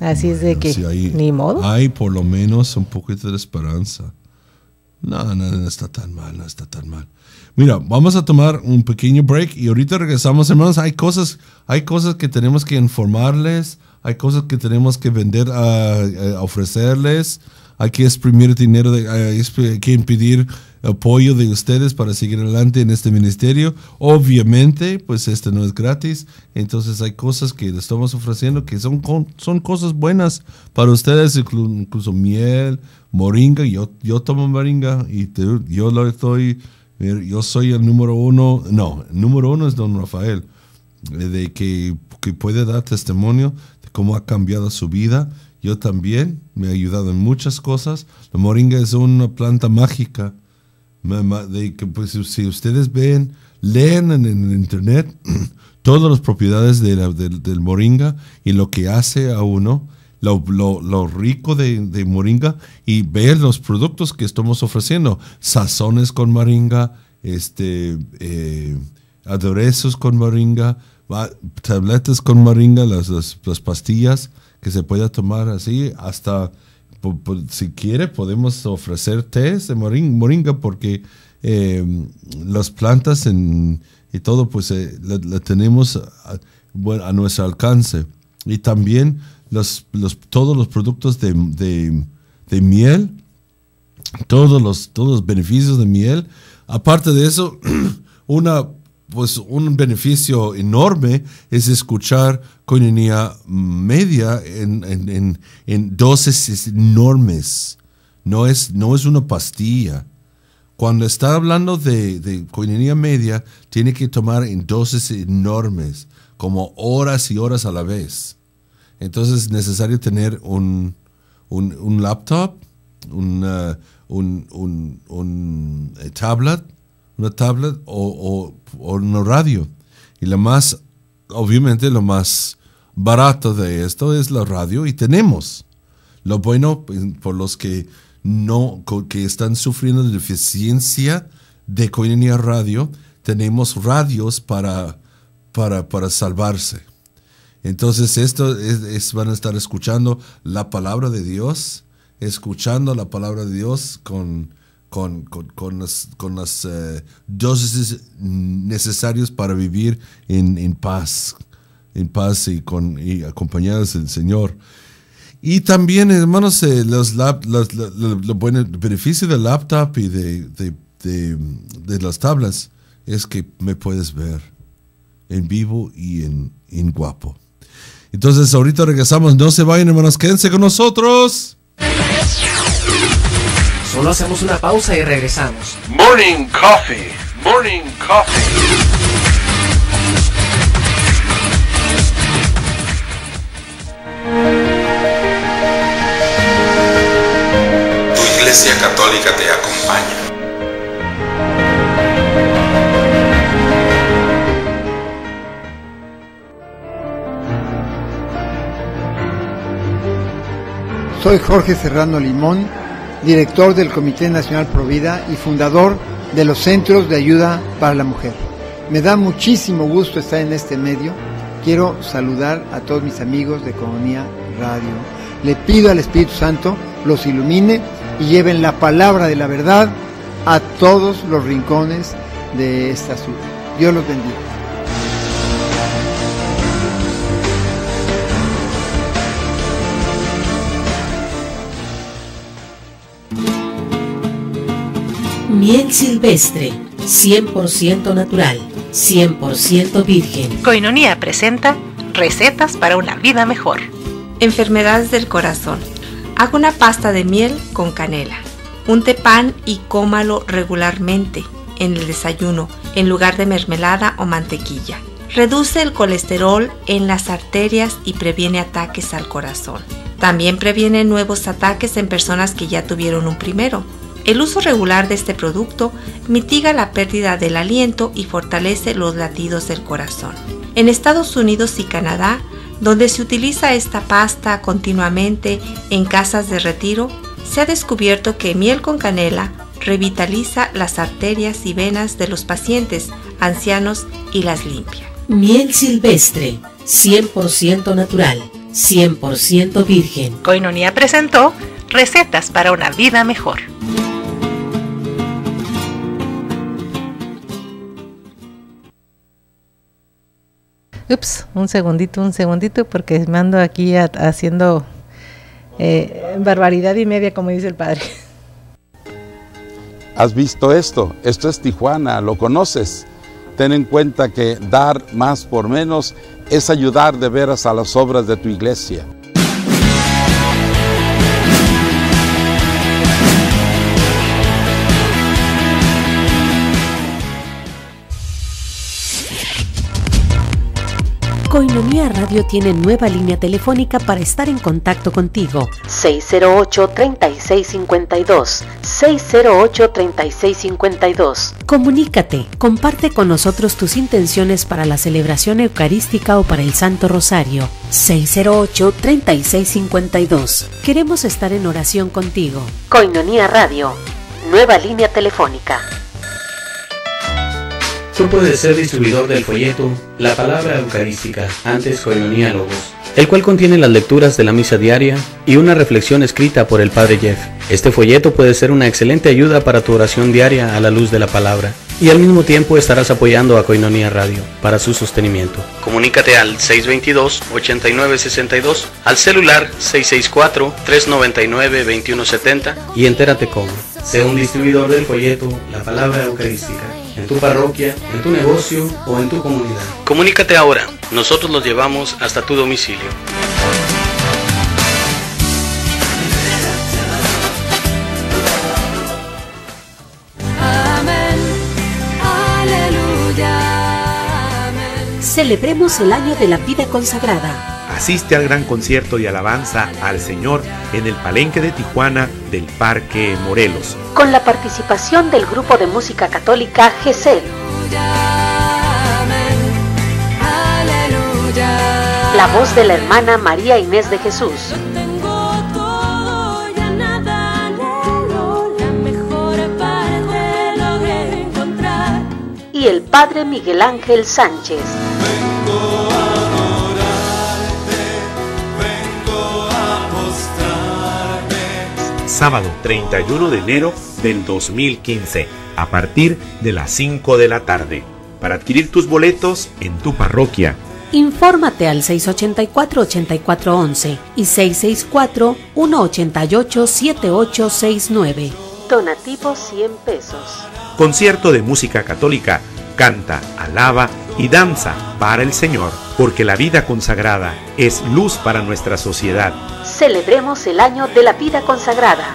Así es de que ni modo. Hay por lo menos un poquito de esperanza. No, no, no está tan mal, no está tan mal. Mira, vamos a tomar un pequeño break y ahorita regresamos, hermanos. Hay cosas, hay cosas que tenemos que informarles, hay cosas que tenemos que vender, a ah, eh, ofrecerles hay que exprimir dinero, eh, hay que impedir apoyo de ustedes para seguir adelante en este ministerio. Obviamente, pues este no es gratis, entonces hay cosas que les estamos ofreciendo que son, son cosas buenas para ustedes, incluso miel, moringa, yo, yo tomo moringa y yo lo estoy, eh, yo soy el número uno, no, el número uno es don Rafael, eh, de que, que puede dar testimonio de cómo ha cambiado su vida yo también me ha ayudado en muchas cosas. La moringa es una planta mágica. que, pues, si ustedes ven, leen en, el internet todas las propiedades del moringa y lo que hace a uno, lo, rico de, moringa y ver los productos que estamos ofreciendo. Sazones con moringa, este, eh, aderezos con moringa, tabletas con moringa, las, las pastillas que se pueda tomar así hasta si quiere podemos ofrecer té de moringa porque eh, las plantas y todo pues eh, la, tenemos a, nuestro alcance y también los, los, todos los productos de, miel todos los, todos los beneficios de miel aparte de eso una pues un beneficio enorme es escuchar coinonía media en, en, dosis enormes. No es, no es una pastilla. Cuando está hablando de, de media, tiene que tomar en dosis enormes, como horas y horas a la vez. Entonces es necesario tener un, laptop, un, un eh, tablet, una tablet o, una radio. Y lo más, obviamente, lo más barato de esto es la radio y tenemos. Lo bueno pues, por los que no, que están sufriendo de deficiencia de coinonía radio, tenemos radios para, para, para salvarse. Entonces, esto es, van a estar escuchando la palabra de Dios, escuchando la palabra de Dios con, con, con, las, con las eh, dosis necesarias para vivir en, paz, en paz y, con, y acompañados del Señor. Y también, hermanos, los, los, los, el beneficio del laptop y de, las tablas es que me puedes ver en vivo y en, en guapo. Entonces, ahorita regresamos. No se vayan, hermanos, quédense con nosotros hacemos una pausa y regresamos. Morning Coffee, Morning Coffee. Tu Iglesia Católica te acompaña. Soy Jorge Serrano Limón director del Comité Nacional Provida y fundador de los Centros de Ayuda para la Mujer. Me da muchísimo gusto estar en este medio. Quiero saludar a todos mis amigos de Economía Radio. Le pido al Espíritu Santo los ilumine y lleven la palabra de la verdad a todos los rincones de esta ciudad. Dios los bendiga. Miel silvestre, 100% natural, 100% virgen. Coinonía presenta recetas para una vida mejor. Enfermedades del corazón. Haga una pasta de miel con canela. Unte pan y cómalo regularmente en el desayuno en lugar de mermelada o mantequilla. Reduce el colesterol en las arterias y previene ataques al corazón. También previene nuevos ataques en personas que ya tuvieron un primero. El uso regular de este producto mitiga la pérdida del aliento y fortalece los latidos del corazón. En Estados Unidos y Canadá, donde se utiliza esta pasta continuamente en casas de retiro, se ha descubierto que miel con canela revitaliza las arterias y venas de los pacientes ancianos y las limpia. Miel silvestre, 100% natural, 100% virgen. Coinonia presentó recetas para una vida mejor. Ups, un segundito, un segundito, porque me ando aquí haciendo eh, barbaridad y media, como dice el padre. ¿Has visto esto? Esto es Tijuana, lo conoces. Ten en cuenta que dar más por menos es ayudar de veras a las obras de tu iglesia. Coinonía Radio tiene nueva línea telefónica para estar en contacto contigo. 608-3652. 608-3652. Comunícate, comparte con nosotros tus intenciones para la celebración eucarística o para el Santo Rosario. 608-3652. Queremos estar en oración contigo. Coinonía Radio, nueva línea telefónica. Tú puedes ser distribuidor del folleto La Palabra Eucarística, antes Coinonía Lobos, el cual contiene las lecturas de la misa diaria y una reflexión escrita por el Padre Jeff. Este folleto puede ser una excelente ayuda para tu oración diaria a la luz de la palabra y al mismo tiempo estarás apoyando a Coinonía Radio para su sostenimiento. Comunícate al 622-8962, al celular 664-399-2170 y entérate cómo. Sé un distribuidor del folleto La Palabra Eucarística en tu parroquia, en tu negocio o en tu comunidad. Comunícate ahora, nosotros los llevamos hasta tu domicilio. Amén, aleluya, Celebremos el año de la vida consagrada asiste al gran concierto de alabanza al Señor en el Palenque de Tijuana del Parque Morelos. Con la participación del grupo de música católica GESEL. La voz de la hermana María Inés de Jesús. Y el padre Miguel Ángel Sánchez. sábado 31 de enero del 2015 a partir de las 5 de la tarde. Para adquirir tus boletos en tu parroquia. Infórmate al 684-8411 y 664-188-7869. Donativo 100 pesos. Concierto de música católica canta, alaba y danza para el Señor, porque la vida consagrada es luz para nuestra sociedad. Celebremos el año de la vida consagrada.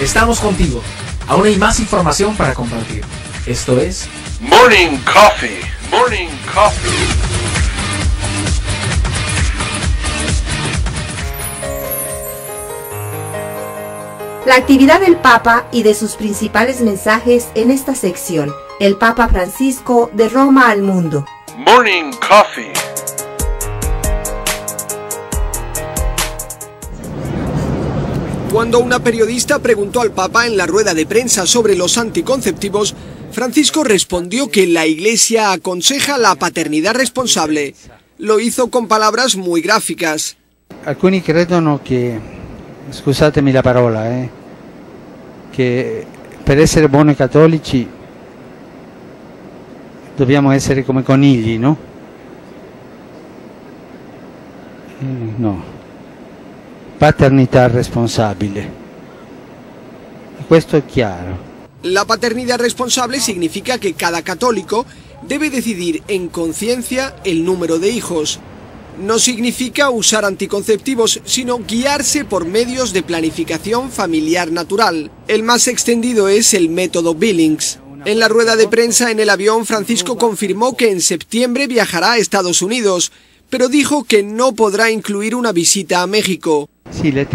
Estamos contigo. Aún hay más información para compartir. Esto es Morning Coffee. Morning Coffee. La actividad del Papa y de sus principales mensajes en esta sección. El Papa Francisco de Roma al mundo. Morning Coffee. Cuando una periodista preguntó al Papa en la rueda de prensa sobre los anticonceptivos, Francisco respondió que la Iglesia aconseja la paternidad responsable. Lo hizo con palabras muy gráficas. Algunos creen que scusatemi la parola, eh, che per essere buoni cattolici dobbiamo essere come conigli, no? Mm, no, paternità responsabile. Questo è chiaro. La paternidad responsable significa que cada católico debe decidir en conciencia el número de hijos, no significa usar anticonceptivos, sino guiarse por medios de planificación familiar natural. El más extendido es el método Billings. En la rueda de prensa en el avión, Francisco confirmó que en septiembre viajará a Estados Unidos, pero dijo que no podrá incluir una visita a México. Sí, las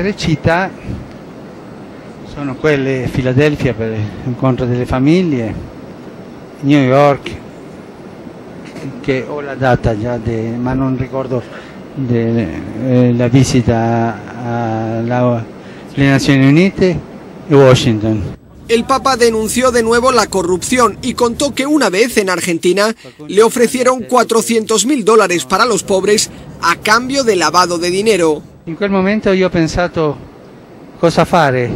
son pues, Filadelfia pues, de New York, que o la data ya de, ma no ricordo de eh, la visita las Naciones Unidas y Washington. El Papa denunció de nuevo la corrupción y contó que una vez en Argentina le ofrecieron 400 mil dólares para los pobres a cambio de lavado de dinero. En aquel momento yo he pensado cosa fare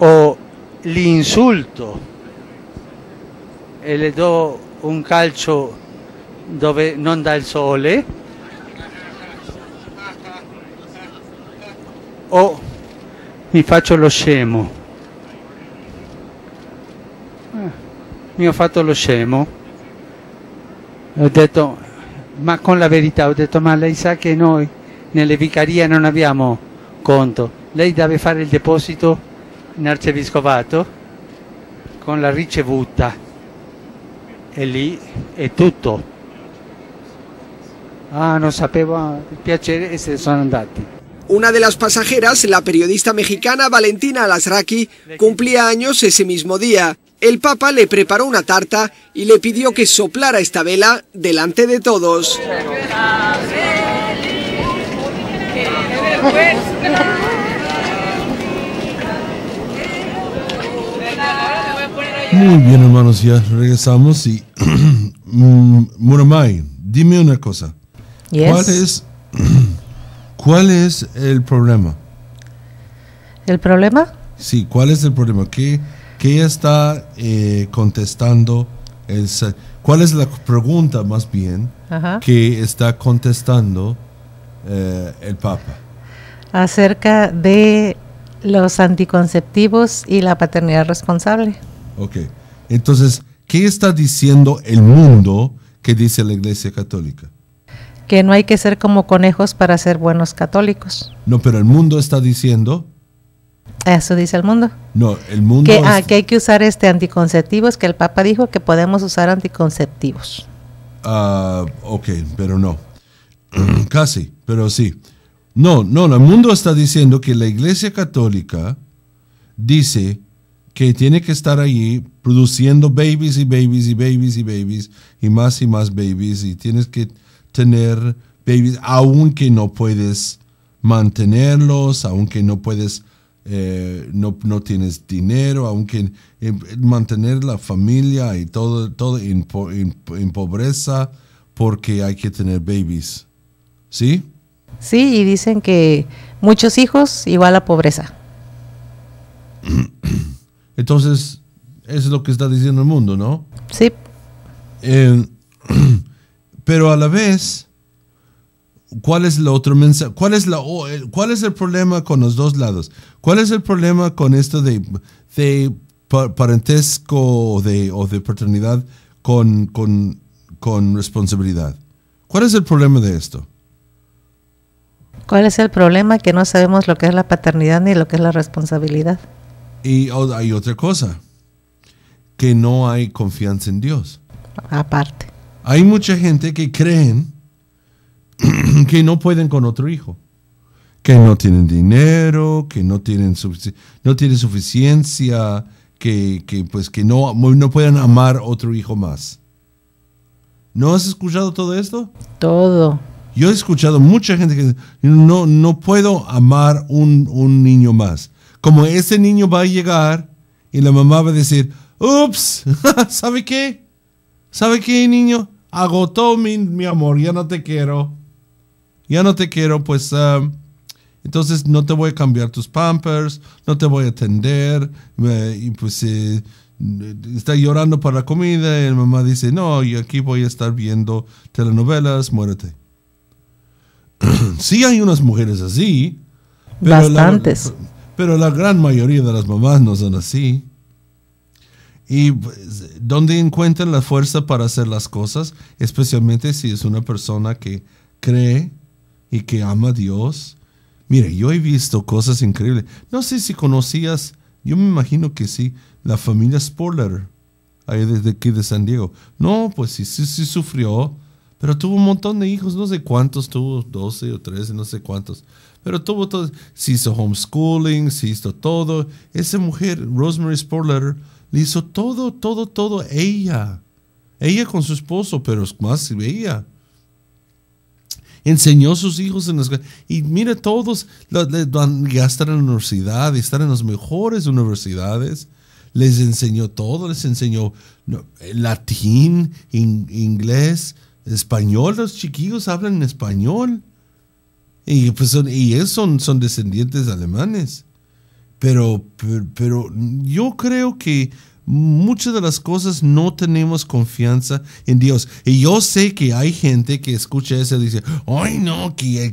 o le insulto e le do un calcio dove non dà il sole o mi faccio lo scemo eh, mi ho fatto lo scemo ho detto ma con la verità ho detto ma lei sa che noi nelle vicarie non abbiamo conto lei deve fare il deposito in arcivescovato con la ricevuta Ah, no piacere, se sono andati. Una de las pasajeras, la periodista mexicana Valentina Alasraqui, cumplía años ese mismo día. El Papa le preparó una tarta y le pidió que soplara esta vela delante de todos. Muy bien, hermanos, ya regresamos y Muramay, mm, dime una cosa. ¿Cuál es cuál es el problema? ¿El problema? Sí, ¿cuál es el problema? ¿Qué, está eh, contestando el cuál es la pregunta más bien que está contestando eh, el Papa? Acerca de los anticonceptivos y la paternidad responsable. Ok. Entonces, ¿qué está diciendo el mundo que dice la Iglesia Católica? Que no hay que ser como conejos para ser buenos católicos. No, pero el mundo está diciendo... Eso dice el mundo. No, el mundo... Que, ah, que hay que usar este anticonceptivos, que el Papa dijo que podemos usar anticonceptivos. Ah, ok, pero no. Casi, pero sí. No, no, el mundo está diciendo que la Iglesia Católica dice que tiene que estar allí produciendo babies y babies y babies y babies y más y más babies y tienes que tener babies aunque no puedes mantenerlos, aunque no puedes, eh, no, no, tienes dinero, aunque eh, mantener la familia y todo, todo en, en, pobreza porque hay que tener babies. ¿Sí? Sí, y dicen que muchos hijos igual a pobreza. Entonces, es lo que está diciendo el mundo, ¿no? Sí. Eh, pero a la vez, ¿cuál es la otro mensaje? ¿Cuál es, ¿Cuál es el problema con los dos lados? ¿Cuál es el problema con esto de, parentesco o de, paternidad con, con responsabilidad? ¿Cuál es el problema de esto? ¿Cuál es el problema? Que no sabemos lo que es la paternidad ni lo que es la responsabilidad. Y hay otra cosa, que no hay confianza en Dios. Aparte. Hay mucha gente que creen que no pueden con otro hijo, que no tienen dinero, que no tienen, no suficiencia, que, pues, que no, no pueden amar otro hijo más. ¿No has escuchado todo esto? Todo. Yo he escuchado mucha gente que no, no puedo amar un, un niño más como ese niño va a llegar y la mamá va a decir, ups, ¿sabe qué? ¿Sabe qué, niño? Agotó mi, mi amor, ya no te quiero. Ya no te quiero, pues um, entonces no te voy a cambiar tus pampers, no te voy a atender, pues eh, está llorando para la comida y la mamá dice, no, y aquí voy a estar viendo telenovelas, muérete. sí hay unas mujeres así. Bastantes. Pero la gran mayoría de las mamás no son así. ¿Y pues, dónde encuentran la fuerza para hacer las cosas? Especialmente si es una persona que cree y que ama a Dios. Mire, yo he visto cosas increíbles. No sé si conocías, yo me imagino que sí, la familia Spoiler, ahí desde aquí de San Diego. No, pues sí, sí, sí sufrió, pero tuvo un montón de hijos, no sé cuántos tuvo, 12 o 13, no sé cuántos. Pero tuvo todo, se hizo homeschooling, se hizo todo. Esa mujer, Rosemary Sportler, le hizo todo, todo, todo ella. Ella con su esposo, pero más ella. Enseñó a sus hijos en las Y mira, todos están en la universidad están en las mejores universidades les enseñó todo, les enseñó latín, inglés, español, los chiquillos hablan español. Y, pues son, y ellos son, descendientes alemanes. Pero, pero, yo creo que muchas de las cosas no tenemos confianza en Dios. Y yo sé que hay gente que escucha eso y dice, ay no, que,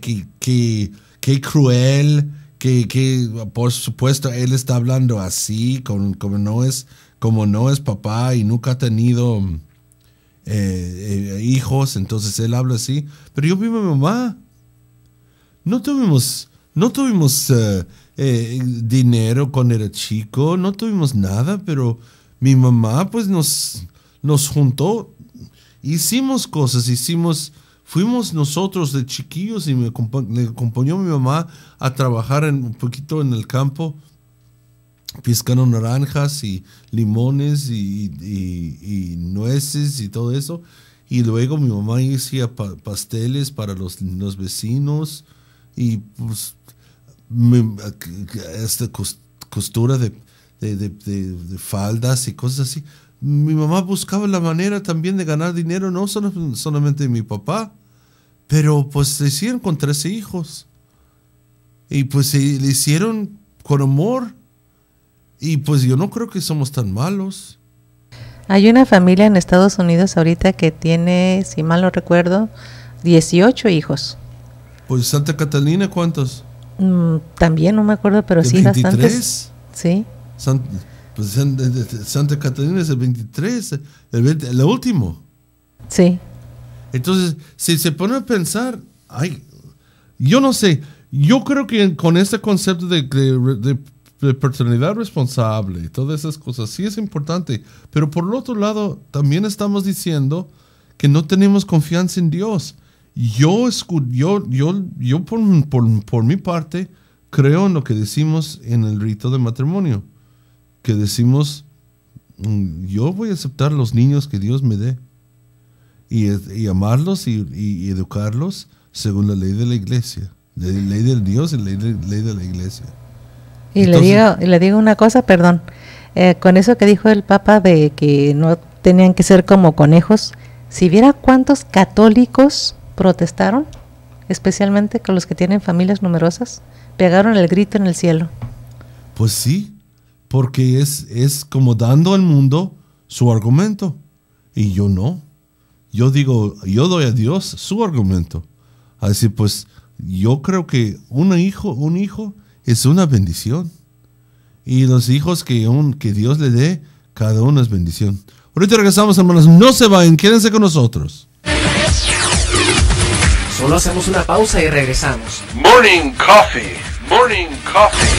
cruel, que, que, por supuesto él está hablando así, como, como, no, es, como no es papá y nunca ha tenido eh, eh, hijos, entonces él habla así. Pero yo vi a mi mamá no tuvimos, no tuvimos eh, eh, dinero cuando era chico, no tuvimos nada, pero mi mamá pues nos, nos juntó, hicimos cosas, hicimos, fuimos nosotros de chiquillos y me, acompañó mi mamá a trabajar un poquito en el campo piscando naranjas y limones y, nueces y todo eso. Y luego mi mamá hacía pasteles para los, los vecinos y pues me, esta costura de, faldas y cosas así. Mi mamá buscaba la manera también de ganar dinero, no solo, solamente mi papá, pero pues se hicieron con 13 hijos. Y pues le hicieron con amor. Y pues yo no creo que somos tan malos. Hay una familia en Estados Unidos ahorita que tiene, si mal no recuerdo, 18 hijos. Pues Santa Catalina, ¿cuántos? Mm, también no me acuerdo, pero sí 23? Sí. Pues, eh, eh, Santa Catalina es el 23, el, último. Sí. Entonces, si se pone a pensar, ay, yo no sé, yo creo que con este concepto de, de, paternidad responsable y todas esas cosas, sí es importante, pero por otro lado, también estamos diciendo que no tenemos confianza en Dios. Yo, yo, yo, yo por, mi parte creo en lo que decimos en el rito de matrimonio, que decimos, mm, yo voy a aceptar los niños que Dios me dé y, y amarlos y, educarlos según la ley de la iglesia, la ley del Dios y la ley de, la iglesia. Y le, digo, una cosa, perdón, eh, con eso que dijo el Papa de que no tenían que ser como conejos, si viera cuántos católicos protestaron, especialmente con los que tienen familias numerosas, pegaron el grito en el cielo. Pues sí, porque es, es como dando al mundo su argumento. Y yo no. Yo digo, yo doy a Dios su argumento. Así pues, yo creo que un hijo, un hijo es una bendición. Y los hijos que, que Dios le dé, cada uno es bendición. Ahorita regresamos, hermanos. No se vayan, quédense con nosotros hacemos una pausa y regresamos. Morning Coffee, Morning Coffee.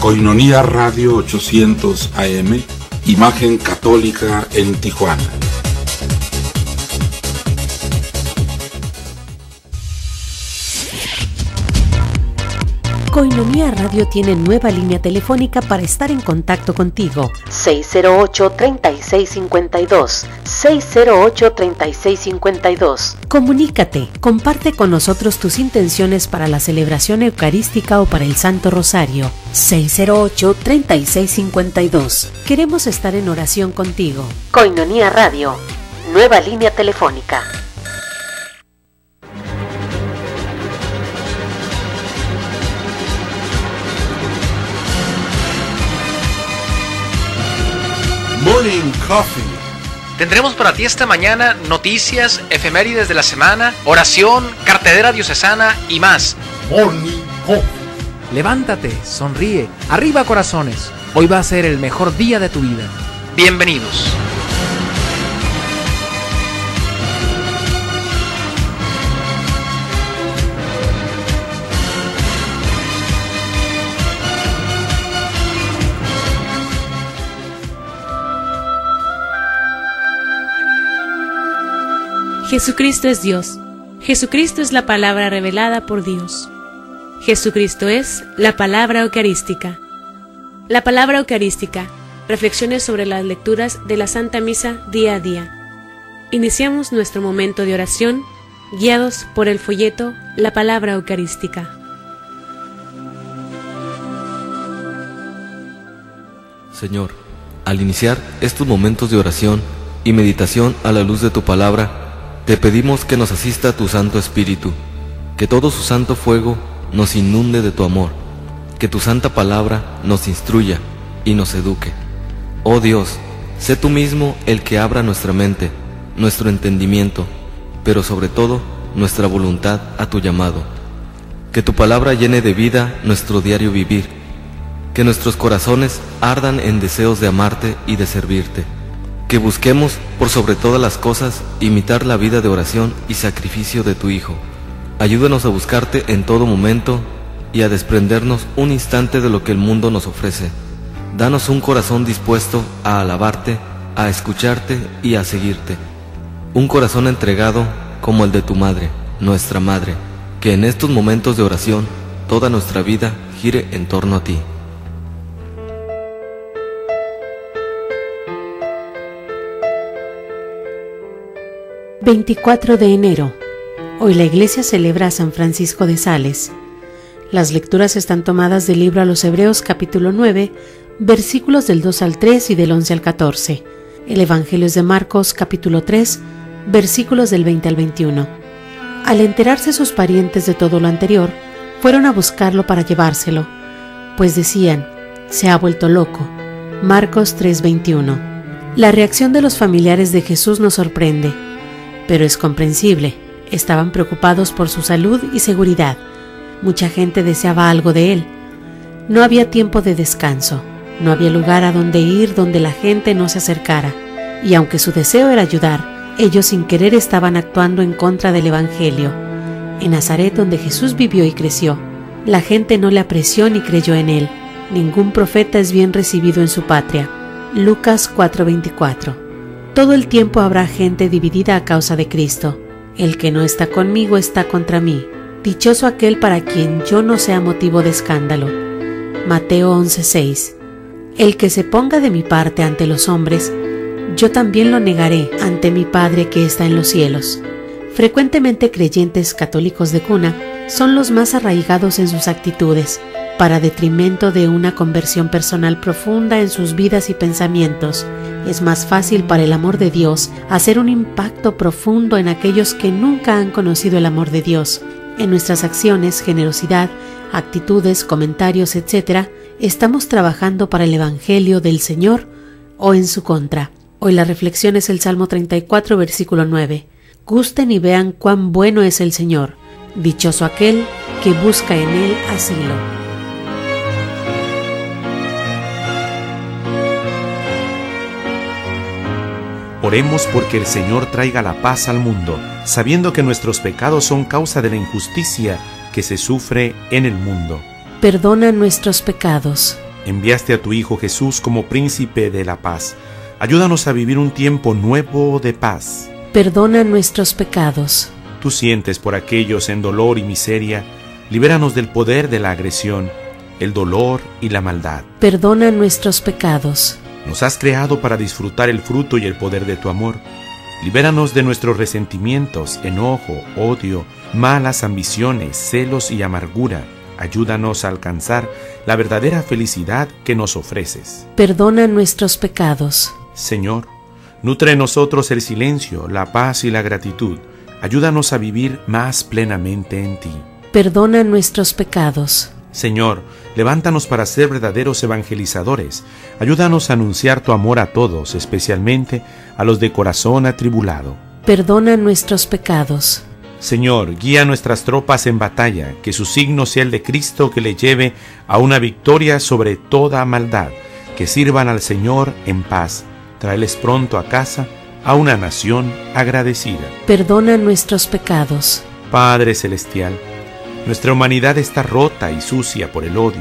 Coinonía Radio 800 AM, Imagen Católica en Tijuana. Coinonia Radio tiene nueva línea telefónica para estar en contacto contigo. 608-3652. 608-3652. Comunícate, comparte con nosotros tus intenciones para la celebración eucarística o para el Santo Rosario. 608-3652. Queremos estar en oración contigo. Coinonía Radio, nueva línea telefónica. Tendremos para ti esta mañana noticias, efemérides de la semana, oración, cartedera diocesana y más. Morning Levántate, sonríe, arriba corazones. Hoy va a ser el mejor día de tu vida. Bienvenidos. Jesucristo es Dios. Jesucristo es la palabra revelada por Dios. Jesucristo es la palabra eucarística. La palabra eucarística. Reflexiones sobre las lecturas de la Santa Misa día a día. Iniciamos nuestro momento de oración guiados por el folleto La palabra eucarística. Señor, al iniciar estos momentos de oración y meditación a la luz de tu palabra, te pedimos que nos asista tu Santo Espíritu, que todo su santo fuego nos inunde de tu amor, que tu santa palabra nos instruya y nos eduque. Oh Dios, sé tú mismo el que abra nuestra mente, nuestro entendimiento, pero sobre todo nuestra voluntad a tu llamado. Que tu palabra llene de vida nuestro diario vivir, que nuestros corazones ardan en deseos de amarte y de servirte que busquemos, por sobre todas las cosas, imitar la vida de oración y sacrificio de tu Hijo. Ayúdanos a buscarte en todo momento y a desprendernos un instante de lo que el mundo nos ofrece. Danos un corazón dispuesto a alabarte, a escucharte y a seguirte. Un corazón entregado como el de tu Madre, nuestra Madre, que en estos momentos de oración toda nuestra vida gire en torno a ti. 24 de enero. Hoy la iglesia celebra a San Francisco de Sales. Las lecturas están tomadas del libro a los Hebreos capítulo 9, versículos del 2 al 3 y del 11 al 14. El Evangelio es de Marcos capítulo 3, versículos del 20 al 21. Al enterarse sus parientes de todo lo anterior, fueron a buscarlo para llevárselo, pues decían, se ha vuelto loco. Marcos 3:21. La reacción de los familiares de Jesús nos sorprende pero es comprensible. Estaban preocupados por su salud y seguridad. Mucha gente deseaba algo de él. No había tiempo de descanso, no había lugar a donde ir donde la gente no se acercara, y aunque su deseo era ayudar, ellos sin querer estaban actuando en contra del Evangelio. En Nazaret, donde Jesús vivió y creció, la gente no le apreció ni creyó en él. Ningún profeta es bien recibido en su patria. Lucas 4:24 todo el tiempo habrá gente dividida a causa de Cristo. El que no está conmigo está contra mí. Dichoso aquel para quien yo no sea motivo de escándalo. Mateo 11:6. El que se ponga de mi parte ante los hombres, yo también lo negaré ante mi Padre que está en los cielos. Frecuentemente creyentes católicos de cuna son los más arraigados en sus actitudes, para detrimento de una conversión personal profunda en sus vidas y pensamientos, es más fácil para el amor de Dios hacer un impacto profundo en aquellos que nunca han conocido el amor de Dios. En nuestras acciones, generosidad, actitudes, comentarios, etc., estamos trabajando para el Evangelio del Señor o en su contra. Hoy la reflexión es el Salmo 34, versículo 9. Gusten y vean cuán bueno es el Señor. Dichoso aquel que busca en él asilo. Oremos porque el Señor traiga la paz al mundo, sabiendo que nuestros pecados son causa de la injusticia que se sufre en el mundo. Perdona nuestros pecados. Enviaste a tu Hijo Jesús como príncipe de la paz. Ayúdanos a vivir un tiempo nuevo de paz. Perdona nuestros pecados. Tú sientes por aquellos en dolor y miseria, libéranos del poder de la agresión, el dolor y la maldad. Perdona nuestros pecados. Nos has creado para disfrutar el fruto y el poder de tu amor. Libéranos de nuestros resentimientos, enojo, odio, malas ambiciones, celos y amargura. Ayúdanos a alcanzar la verdadera felicidad que nos ofreces. Perdona nuestros pecados. Señor, nutre en nosotros el silencio, la paz y la gratitud. Ayúdanos a vivir más plenamente en ti. Perdona nuestros pecados. Señor, Levántanos para ser verdaderos evangelizadores. Ayúdanos a anunciar tu amor a todos, especialmente a los de corazón atribulado. Perdona nuestros pecados. Señor, guía nuestras tropas en batalla, que su signo sea el de Cristo que le lleve a una victoria sobre toda maldad, que sirvan al Señor en paz. Tráeles pronto a casa a una nación agradecida. Perdona nuestros pecados. Padre Celestial, nuestra humanidad está rota y sucia por el odio,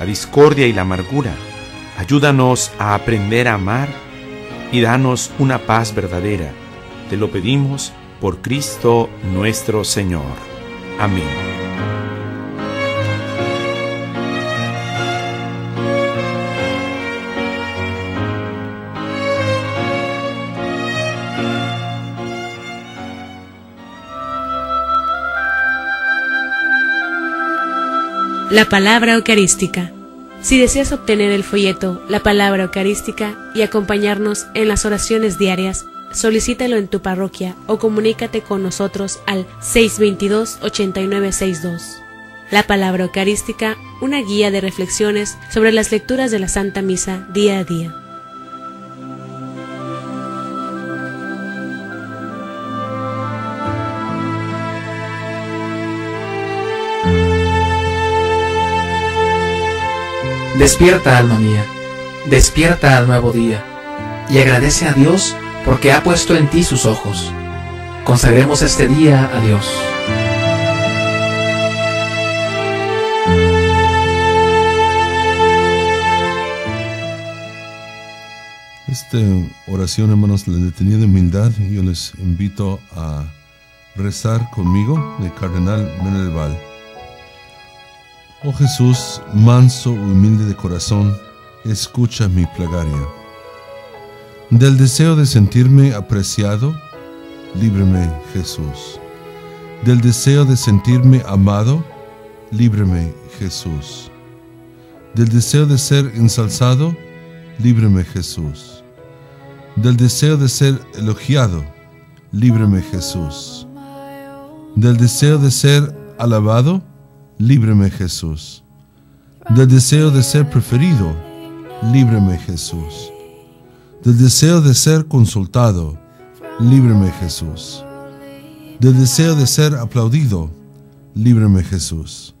la discordia y la amargura. Ayúdanos a aprender a amar y danos una paz verdadera. Te lo pedimos por Cristo nuestro Señor. Amén. La palabra eucarística. Si deseas obtener el folleto La palabra eucarística y acompañarnos en las oraciones diarias, solicítalo en tu parroquia o comunícate con nosotros al 622-8962. La palabra eucarística, una guía de reflexiones sobre las lecturas de la Santa Misa día a día. Despierta, alma mía, despierta al nuevo día, y agradece a Dios porque ha puesto en ti sus ojos. Consagremos este día a Dios. Esta oración, hermanos, les detenía de humildad, yo les invito a rezar conmigo el Cardenal Val. Oh Jesús, manso, humilde de corazón, escucha mi plegaria. Del deseo de sentirme apreciado, líbreme Jesús. Del deseo de sentirme amado, líbreme Jesús. Del deseo de ser ensalzado, líbreme Jesús. Del deseo de ser elogiado, líbreme Jesús. Del deseo de ser alabado, líbreme Jesús. Del deseo de ser preferido, líbreme Jesús. Del deseo de ser consultado, líbreme Jesús. Del deseo de ser aplaudido, líbreme Jesús.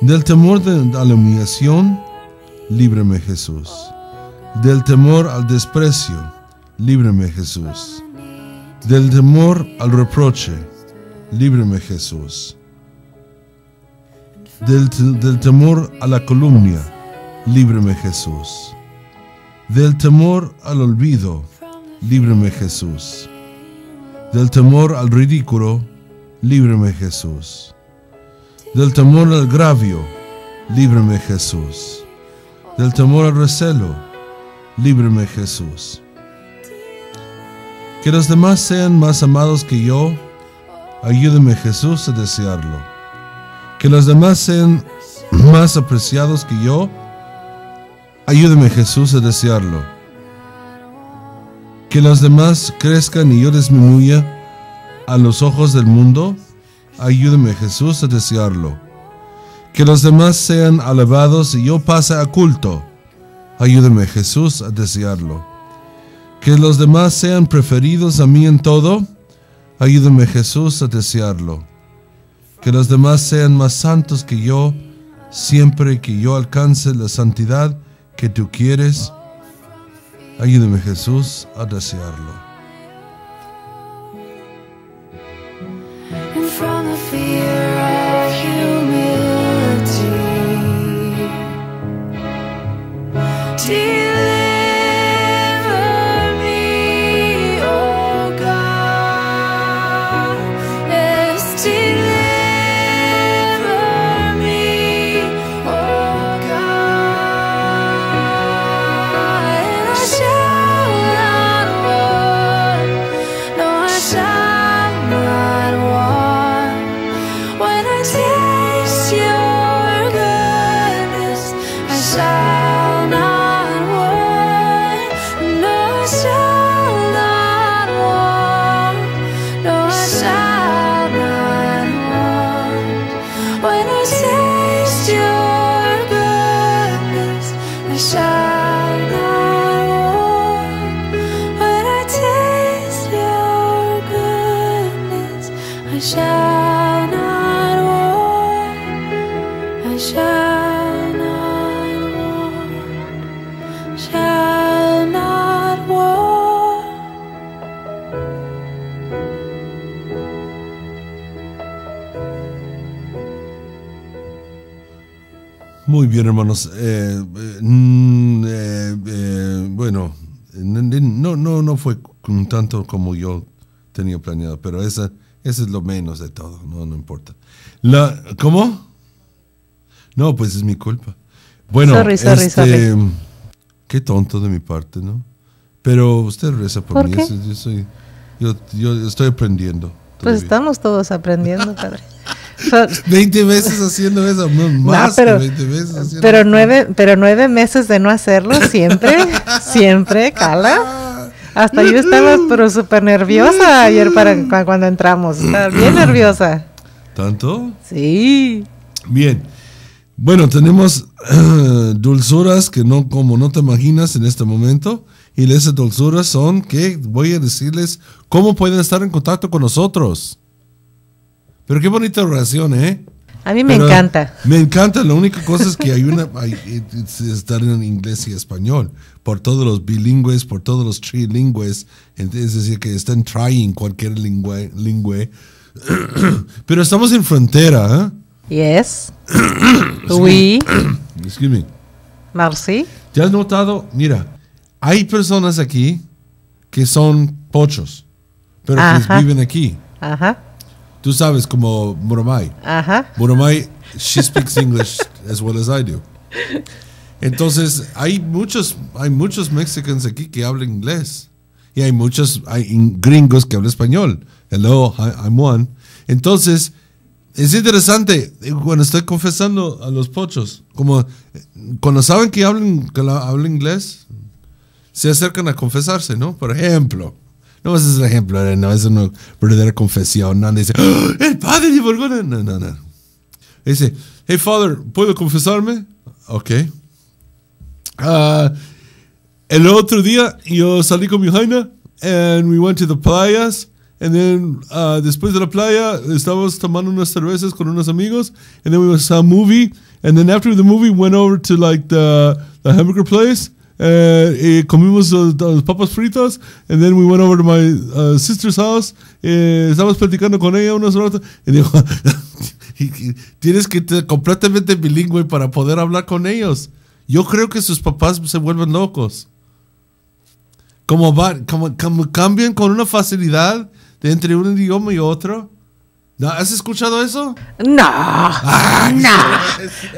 Del temor de, la humillación, líbreme Jesús. Del temor al desprecio, líbreme Jesús. Del temor al reproche, líbreme Jesús del, temor a la calumnia, líbreme Jesús. Del temor al olvido, líbreme Jesús. Del temor al ridículo, líbreme Jesús. Del temor al gravio, líbreme Jesús. Del temor al recelo, líbreme Jesús. Que los demás sean más amados que yo, ayúdeme Jesús a desearlo que los demás sean más apreciados que yo. Ayúdeme Jesús a desearlo. Que los demás crezcan y yo disminuya a los ojos del mundo. Ayúdeme Jesús a desearlo. Que los demás sean alabados y yo pase a culto. Ayúdeme Jesús a desearlo. Que los demás sean preferidos a mí en todo. ayúdeme Jesús a desearlo que los demás sean más santos que yo, siempre que yo alcance la santidad que tú quieres. Ayúdame Jesús a desearlo. hermanos. Eh, mm, eh, eh, bueno, no, no, no fue tanto como yo tenía planeado, pero esa, esa es lo menos de todo, no, no importa. La, ¿Cómo? No, pues es mi culpa. Bueno, este, qué tonto de mi parte, ¿no? Pero usted reza por, mí, Yo, yo, estoy aprendiendo. Pues estamos todos aprendiendo, padre. 20 meses haciendo eso, más no, pero, 20 pero nueve, pero nueve meses de no hacerlo siempre, siempre, cala. Hasta yo estaba pero súper nerviosa ayer para cuando entramos. Estaba bien nerviosa. ¿Tanto? Sí. Bien. Bueno, tenemos eh, dulzuras que no, como no te imaginas en este momento. Y esas dulzuras son que voy a decirles cómo pueden estar en contacto con nosotros. Pero qué bonita oración, ¿eh? A mí me encanta. Me encanta, la única cosa es que hay una, eh, Están estar en inglés y español, por todos los bilingües, por todos los trilingües, es decir, que están trying cualquier lingüe. Pero estamos en frontera, ¿eh? Yes. oui. Excuse me. Merci. ¿Ya has notado? Mira, hay personas aquí que son pochos, pero que viven aquí. Ajá. Tú sabes como Muromai. Ajá. she speaks English as well as I do. Entonces, hay muchos, hay muchos mexicanos aquí que hablan inglés. Y hay muchos hay gringos que hablan español. Hello, I'm one. Entonces, es interesante eh, cuando estoy confesando a los pochos, como eh, cuando saben que hablan, que hablan inglés, se acercan a confesarse, ¿no? Por ejemplo, No, ese es un ejemplo, eh, no, es una verdadera confesión. No dice, ¡Oh, el padre de Borgona. No, no, no. Dice, hey, father, ¿puedo confesarme? Ok. Uh, el otro día yo salí con mi jaina and we went to the playas. And then uh, después de la playa estábamos tomando unas cervezas con unos amigos. And then we saw a movie. And then after the movie went over to like the, the hamburger place. Eh, y comimos los, papas fritas. And then we went over to my uh, sister's house. Eh, estábamos platicando con ella unos Y dijo, tienes que ser completamente bilingüe para poder hablar con ellos. Yo creo que sus papás se vuelven locos. Como, como, cambian con una facilidad de entre un idioma y otro. ¿Has escuchado eso? No. no.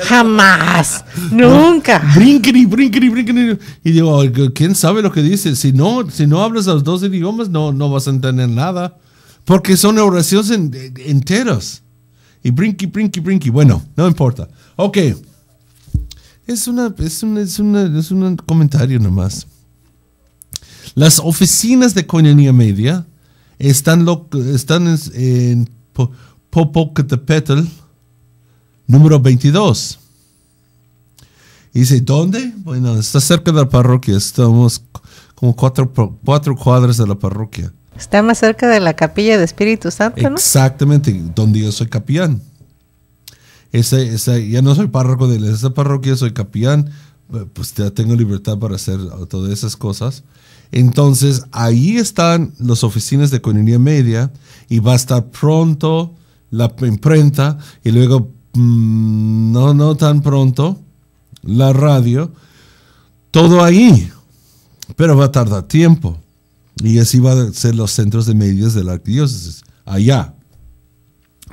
Jamás. Ah, nunca. Brinquen brinquen brinquen. Y digo, ¿quién sabe lo que dice? Si no, si no hablas los dos idiomas, no, no vas a entender nada. Porque son oraciones enteras. Y brinqui, brinqui, brinqui. Bueno, no importa. Ok. Es, una, es, un comentario nomás. Las oficinas de Coñanía Media están, están en Popocatépetl, número 22. Y dice, ¿dónde? Bueno, está cerca de la parroquia, estamos como cuatro, cuatro cuadras de la parroquia. Está más cerca de la capilla de Espíritu Santo, ¿no? Exactamente, donde yo soy capellán. Ese, ya no soy párroco de esa parroquia, soy capellán. Pues ya tengo libertad para hacer todas esas cosas. Entonces, ahí están las oficinas de economía Media y va a estar pronto la imprenta y luego, mm, no, no tan pronto, la radio. Todo ahí, pero va a tardar tiempo. Y así va a ser los centros de medios de la arquidiócesis, allá.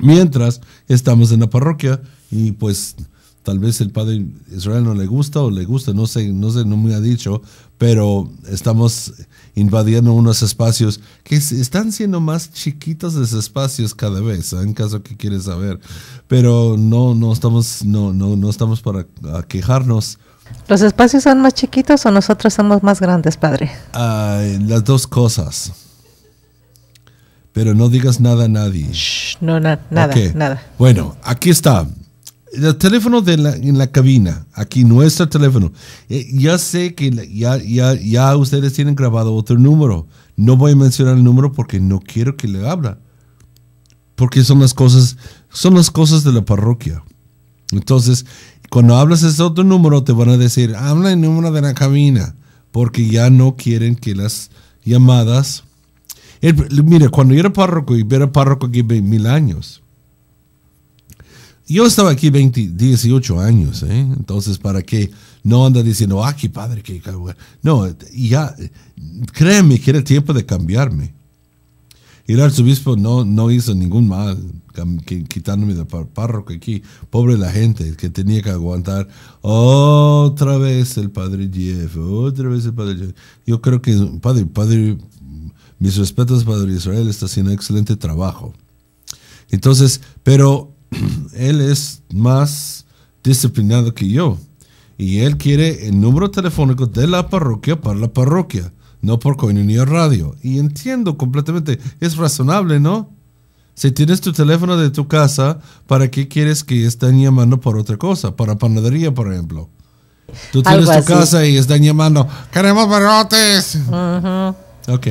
Mientras estamos en la parroquia y pues tal vez el padre Israel no le gusta o le gusta, no sé, no sé, no me ha dicho, pero estamos invadiendo unos espacios que están siendo más chiquitos los espacios cada vez, ¿eh? en caso que quieres saber. Pero no, no estamos, no, no, no estamos para quejarnos. ¿Los espacios son más chiquitos o nosotros somos más grandes, padre? las dos cosas. Pero no digas nada a nadie. no, nada, nada. Bueno, aquí está el teléfono de la, en la cabina, aquí nuestro teléfono. Eh, ya sé que ya, ya, ustedes tienen grabado otro número. No voy a mencionar el número porque no quiero que le habla. Porque son las cosas, son las cosas de la parroquia. Entonces, cuando hablas ese otro número, te van a decir, habla el número de la cabina. Porque ya no quieren que las llamadas. El, mire, cuando yo era párroco, y era párroco aquí mil años yo estaba aquí 18 años, ¿eh? entonces para que no anda diciendo, ah, qué padre, que No, ya, créeme que era tiempo de cambiarme. Y el arzobispo no, no hizo ningún mal quitándome de párroco aquí. Pobre la gente que tenía que aguantar otra vez el padre Jeff, otra vez el padre Jeff. Yo creo que padre, padre, mis respetos, padre Israel, está haciendo un excelente trabajo. Entonces, pero él es más disciplinado que yo. Y él quiere el número telefónico de la parroquia para la parroquia, no por ni Radio. Y entiendo completamente, es razonable, ¿no? Si tienes tu teléfono de tu casa, ¿para qué quieres que estén llamando por otra cosa? Para panadería, por ejemplo. Tú tienes tu casa y están llamando, queremos barrotes. Ok.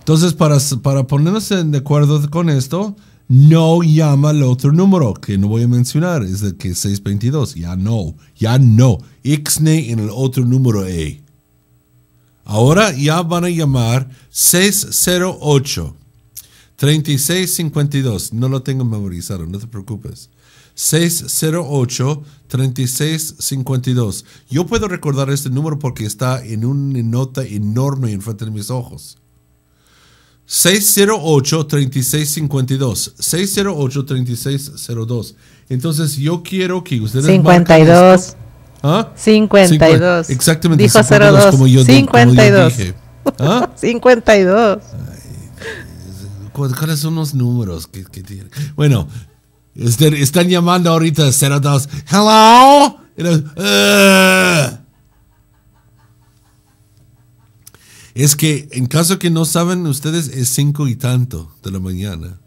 Entonces, para, para ponernos de acuerdo con esto, no llama al otro número que no voy a mencionar, es el que 622. Ya no, ya no. Ixne en el otro número E. Ahora ya van a llamar 608 3652. No lo tengo memorizado, no te preocupes. 608 3652. Yo puedo recordar este número porque está en una nota enorme enfrente de mis ojos. 608-3652. 608-3602. Entonces yo quiero que ustedes... 52. 52. ¿Ah? Exactamente. Dijo 52, Como yo, 52. dije. 52. ¿Ah? ¿Cuáles son los números que, tienen? Bueno, este, están llamando ahorita 02. Hello. Es que, en caso que no saben ustedes, es cinco y tanto de la mañana.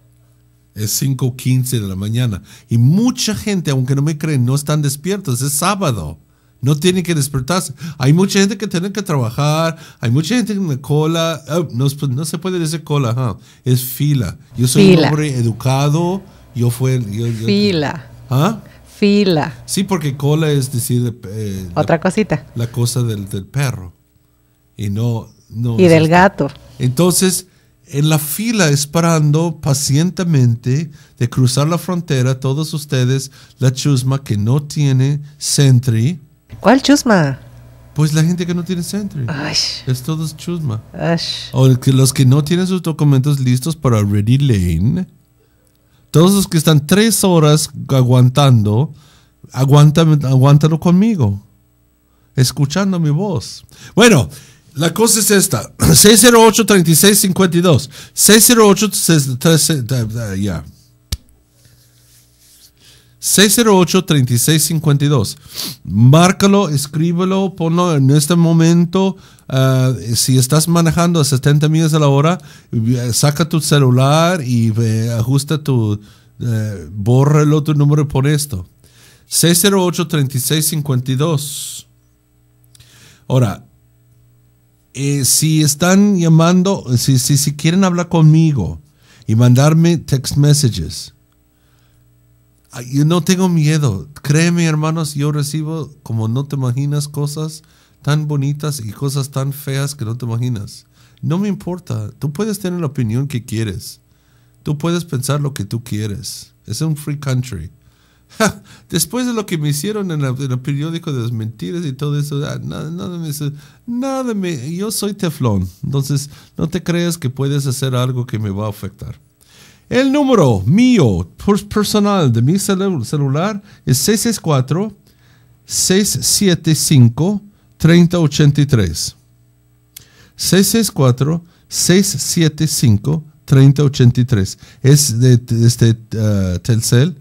Es quince de la mañana. Y mucha gente, aunque no me creen, no están despiertos. Es sábado. No tienen que despertarse. Hay mucha gente que tiene que trabajar. Hay mucha gente en la cola. Ah, no, se puede decir cola, es fila. Yo soy un hombre educado. Yo fila. ¿Ah? Fila. Sí, porque cola es decir. Eh, Otra cosita. La cosa del perro. Y no, y del gato. Entonces, en la fila esperando pacientemente de cruzar la frontera, todos ustedes, la chusma que no tiene Sentry. ¿Cuál chusma? Pues la gente que no tiene Sentry. Es todo chusma. O los que no tienen sus documentos listos para Ready Lane. Todos los que están tres horas aguantando, aguántalo conmigo. Escuchando mi voz. Bueno, la cosa es esta, 608-3652, 608-3652, 608-3652. Márcalo, escríbelo, ponlo en este momento. Eh, si estás manejando a 70 millas a la hora, eh, saca tu celular y ajusta tu, eh, Bórrelo borra el otro número por esto. 608-3652. Ahora, eh, si están llamando, si, si, si quieren hablar conmigo y mandarme text messages, yo no tengo miedo. Créeme, hermanos, yo recibo, como no te imaginas, cosas tan bonitas y cosas tan feas que no te imaginas. No me importa. Tú puedes tener la opinión que quieres. Tú puedes pensar lo que tú quieres. Es un free country. después de lo que me hicieron en, el periódico de las mentiras y todo eso, ah, nada, me, nada me, yo soy teflón, entonces no te creas que puedes hacer algo que me va a afectar. El número mío, personal de mi celular es 664 675 3083. 664 675 3083. Es de, este, ah, Telcel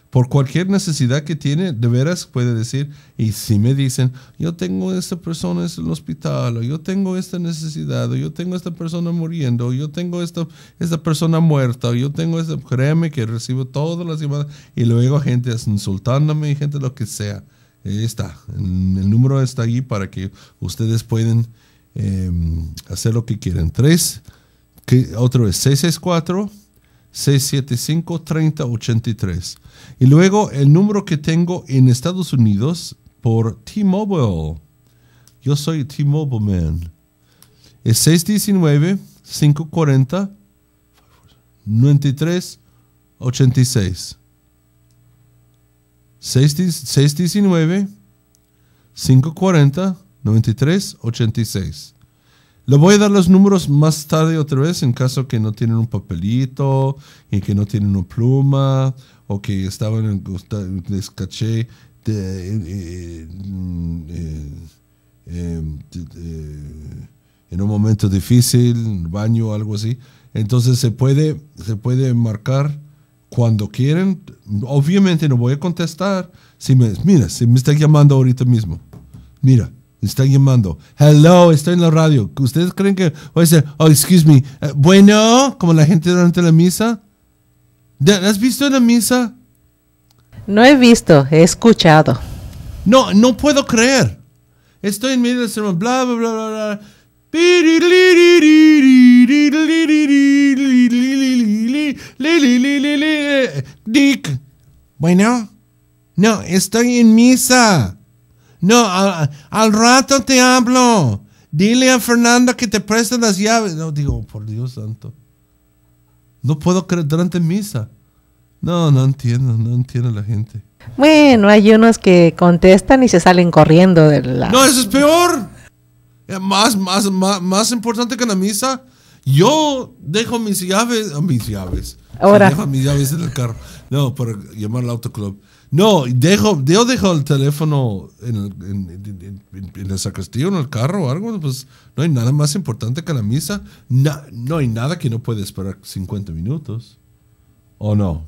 por cualquier necesidad que tiene, de veras puede decir, y si me dicen, yo tengo esta persona en el hospital, o yo tengo esta necesidad, o yo tengo esta persona muriendo, o yo tengo esta, persona muerta, o yo tengo esta, créeme que recibo todas las llamadas, y luego gente insultándome, y gente lo que sea. Ahí está, el número está allí para que ustedes pueden em, hacer lo que quieran. Tres, que, otro es 664. 675 3083 y luego el número que tengo en Estados Unidos por T-Mobile. Yo soy T-Mobile Man. Es 619-540-9386. 619-540-9386. Le voy a dar los números más tarde otra vez en caso que no tienen un papelito y que no tienen una pluma o que estaban en, les caché de, en un momento difícil, baño, algo así. Entonces se puede, se puede marcar cuando quieren. Obviamente no voy a contestar. Si me, mira, si me está llamando ahorita mismo. Mira, me está llamando. Hello, estoy en la radio. ¿Ustedes creen que voy a decir, oh, excuse me, eh, bueno, como la gente durante la misa? ¿Has visto la misa? No he visto, he escuchado. No, no puedo creer. Estoy en medio de sermón, bla, bla, bla, bla, Bueno, no, estoy en misa. No, al, al rato te hablo. Dile a Fernanda que te preste las llaves. No, digo, por Dios santo. No puedo creer durante misa. No, no entiendo, no entiende la gente. Bueno, hay unos que contestan y se salen corriendo de la... No, eso es peor. Eh, más, más, más, más importante que la misa. Yo dejo mis llaves, oh, mis llaves. Ahora. Dejo mis llaves en el carro. No, para llamar al autoclub. No, dejo, yo dejo el teléfono en, el, en, en, el carro o algo, pues no hay nada más importante que la misa. no hay nada que no puede esperar 50 minutos. ¿O no?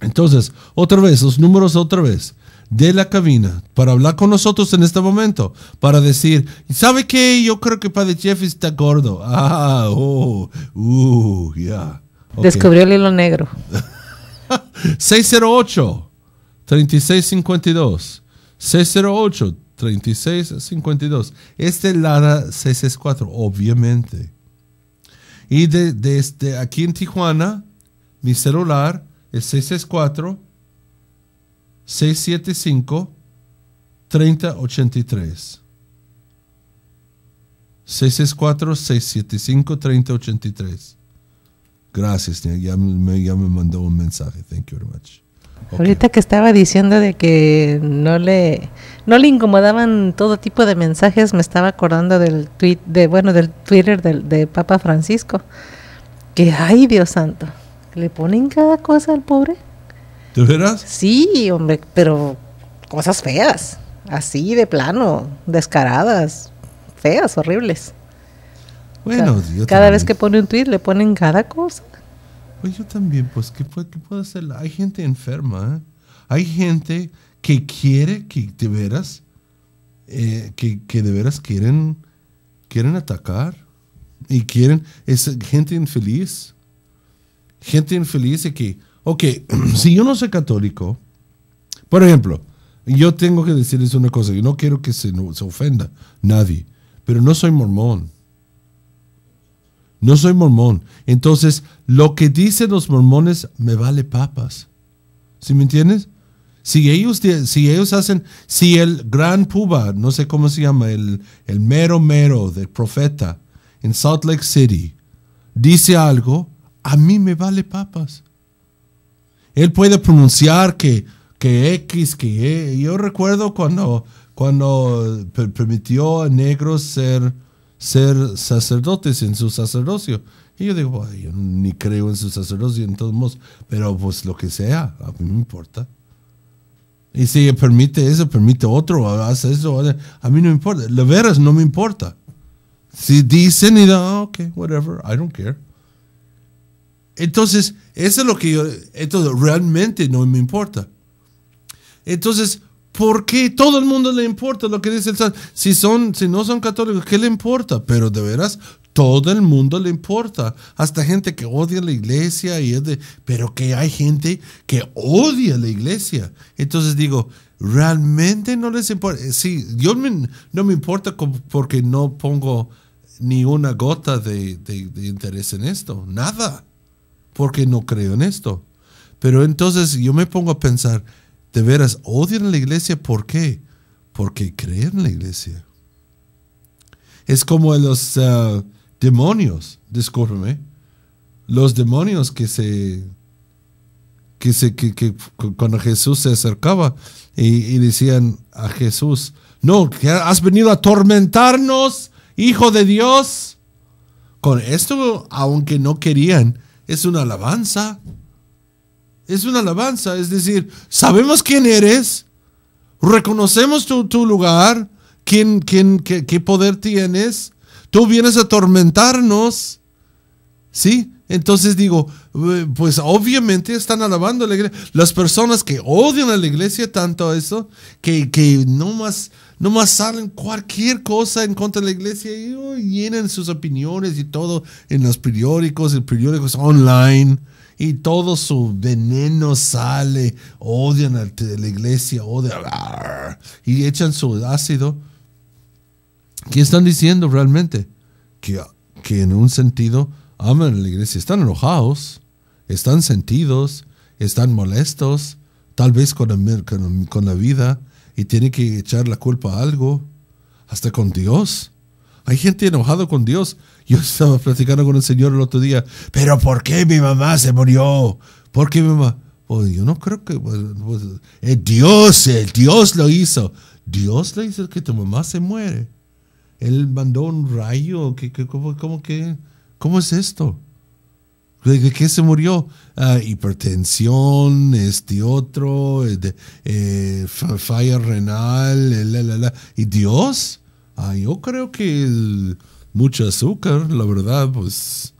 Entonces, otra vez, los números otra vez de la cabina para hablar con nosotros en este momento, para decir, ¿sabe qué? Yo creo que Padre Jeff está gordo. Ah, oh, uh, ya. Descubrió el hilo negro. 608 3652. 608 3652. Este es Lara 664, obviamente. Y de, desde este, aquí en Tijuana, mi celular es 664 675 3083. 664 675 3083. Gracias, ya me, ya me mandó un mensaje. Thank you very much. Ahorita que estaba diciendo de que no le no le incomodaban todo tipo de mensajes, me estaba acordando del tweet de bueno del Twitter de Papa Francisco. Que ay, Dios santo, le ponen cada cosa al pobre. ¿te verás? Sí, hombre, pero cosas feas, así de plano, descaradas, feas, horribles. Bueno, cada vez que pone un tweet le ponen cada cosa. Pues yo también, pues, ¿qué, qué puedo hacer? Hay gente enferma, ¿eh? Hay gente que quiere que de veras, eh, que, de veras quieren, quieren atacar. Y quieren, es gente infeliz. Gente infeliz y que, ok, si yo no soy católico, por ejemplo, yo tengo que decirles una cosa, yo no quiero que se, se ofenda nadie, pero no soy mormón. No soy mormón. Entonces, lo que dicen los mormones me vale papas. ¿Sí me entiendes? Si ellos, si ellos hacen, si el gran Puba, no sé cómo se llama, el, mero mero del profeta en Salt Lake City, dice algo, a mí me vale papas. Él puede pronunciar que, que X, que Y. E. Yo recuerdo cuando, cuando permitió a negros ser, ser sacerdotes en su sacerdocio. Y yo digo, yo ni creo en sus su y en todos modos, pero pues lo que sea, a mí me importa. Y si permite eso, permite otro, hace eso, a mí no me importa. La veras no me importa. Si dicen y da, ah, ok, whatever, I don't care. Entonces, eso es lo que yo, entonces realmente no me importa. Entonces, porque todo el mundo le importa lo que dice el Santo. Si, son, si no son católicos, ¿qué le importa? Pero de veras, todo el mundo le importa. Hasta gente que odia la iglesia y es de... Pero que hay gente que odia la iglesia. Entonces digo, realmente no les importa. Eh, sí, yo no me importa porque no pongo ni una gota de interés en esto. Nada. Porque no creo en esto. Pero entonces yo me pongo a pensar, de veras odian a la iglesia. ¿Por qué? Porque creen en la iglesia. Es como los ah, demonios, discúlpeme, los demonios que se, que que, cuando Jesús se acercaba y, y decían a Jesús, no, que has venido a atormentarnos, hijo de Dios. Con esto, aunque no querían, es una alabanza. Es una alabanza, es decir, sabemos quién eres, reconocemos tu, lugar, quién, quién, qué, poder tienes, tú vienes a atormentarnos, ¿sí? Entonces digo, eh, pues obviamente están alabando a la iglesia. Las personas que odian a la iglesia tanto eso, que, que no más salen cualquier cosa en contra de la iglesia y llenan sus opiniones y todo en los periódicos, en periódicos online y todo su veneno sale, odian a la iglesia, odian y echan su ácido. ¿Qué están diciendo realmente? Que, que en un sentido aman a la iglesia, están enojados, están sentidos, están molestos, tal vez con la, con, con la vida, y tienen que echar la culpa a algo, hasta con Dios. Hay gente enojada con Dios yo estaba platicando con el señor el otro día, pero ¿por qué mi mamá se murió? ¿Por qué mi mamá? Pues yo no creo que... Pues, pues, eh, Dios, el eh, Dios lo hizo. Dios le hizo que tu mamá se muere. Él mandó un rayo. cómo, cómo, es esto? ¿De qué se murió? Ah, hipertensión, este otro, eh, eh falla renal, la, la, la. ¿Y Dios? Ah, yo creo que mucho azúcar, la verdad, pues,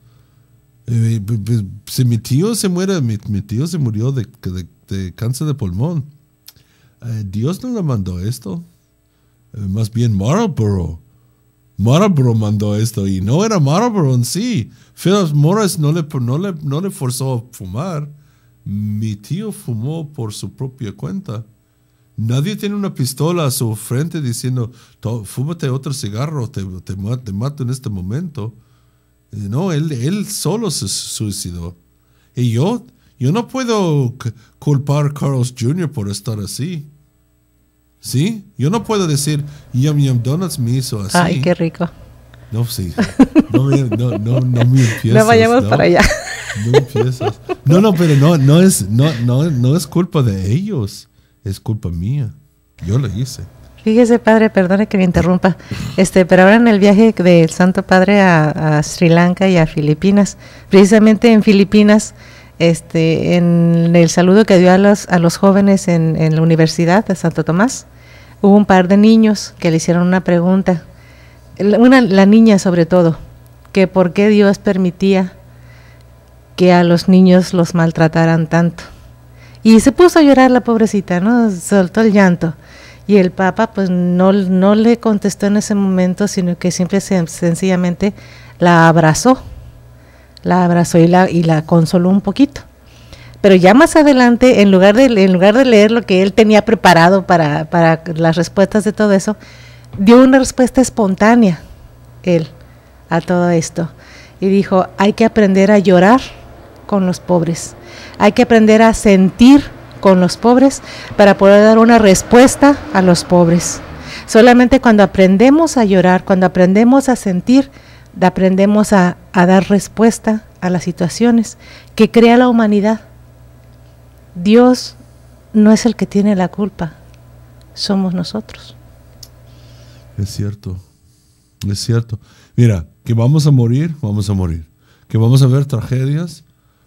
eh, pues, pues, si mi tío se muere, mi, tío se murió de, cáncer de pulmón. Eh, Dios no le mandó esto. Eh, más bien Marlboro. Marlboro mandó esto y no era Marlboro en sí. Philip Morris no le, no le, no le forzó a fumar. Mi tío fumó por su propia cuenta. Nadie tiene una pistola a su frente diciendo, fúmate otro cigarro, te, te, mato en este momento. Eh, no, él, él, solo se suicidó. Y yo, yo no puedo culpar a Carlos Jr. por estar así. ¿Sí? Yo no puedo decir, Yum Yum Donuts me hizo así. Ay, qué rico. No, sí. No, me, no, no, no No vayamos para allá. No No, no, pero no, no, es, no, no, no es culpa de ellos es culpa mía. Yo lo hice. Fíjese, padre, perdone que me interrumpa, este, pero ahora en el viaje del Santo Padre a, Sri Lanka y a Filipinas, precisamente en Filipinas, este, en el saludo que dio a los, a los jóvenes en, la Universidad de Santo Tomás, hubo un par de niños que le hicieron una pregunta, una, la niña sobre todo, que por qué Dios permitía que a los niños los maltrataran tanto. Y se puso a llorar la pobrecita, ¿no? Soltó el llanto. Y el Papa pues no, no le contestó en ese momento, sino que siempre sencillamente la abrazó, la abrazó y la, y la consoló un poquito. Pero ya más adelante, en lugar de, en lugar de leer lo que él tenía preparado para, para las respuestas de todo eso, dio una respuesta espontánea él a todo esto. Y dijo, hay que aprender a llorar con los pobres. Hay que aprender a sentir con los pobres para poder dar una respuesta a los pobres. Solamente cuando aprendemos a llorar, cuando aprendemos a sentir, aprendemos a, a dar respuesta a las situaciones que crea la humanidad. Dios no es el que tiene la culpa, somos nosotros. Es cierto, es cierto. Mira, que vamos a morir, vamos a morir. Que vamos a ver tragedias,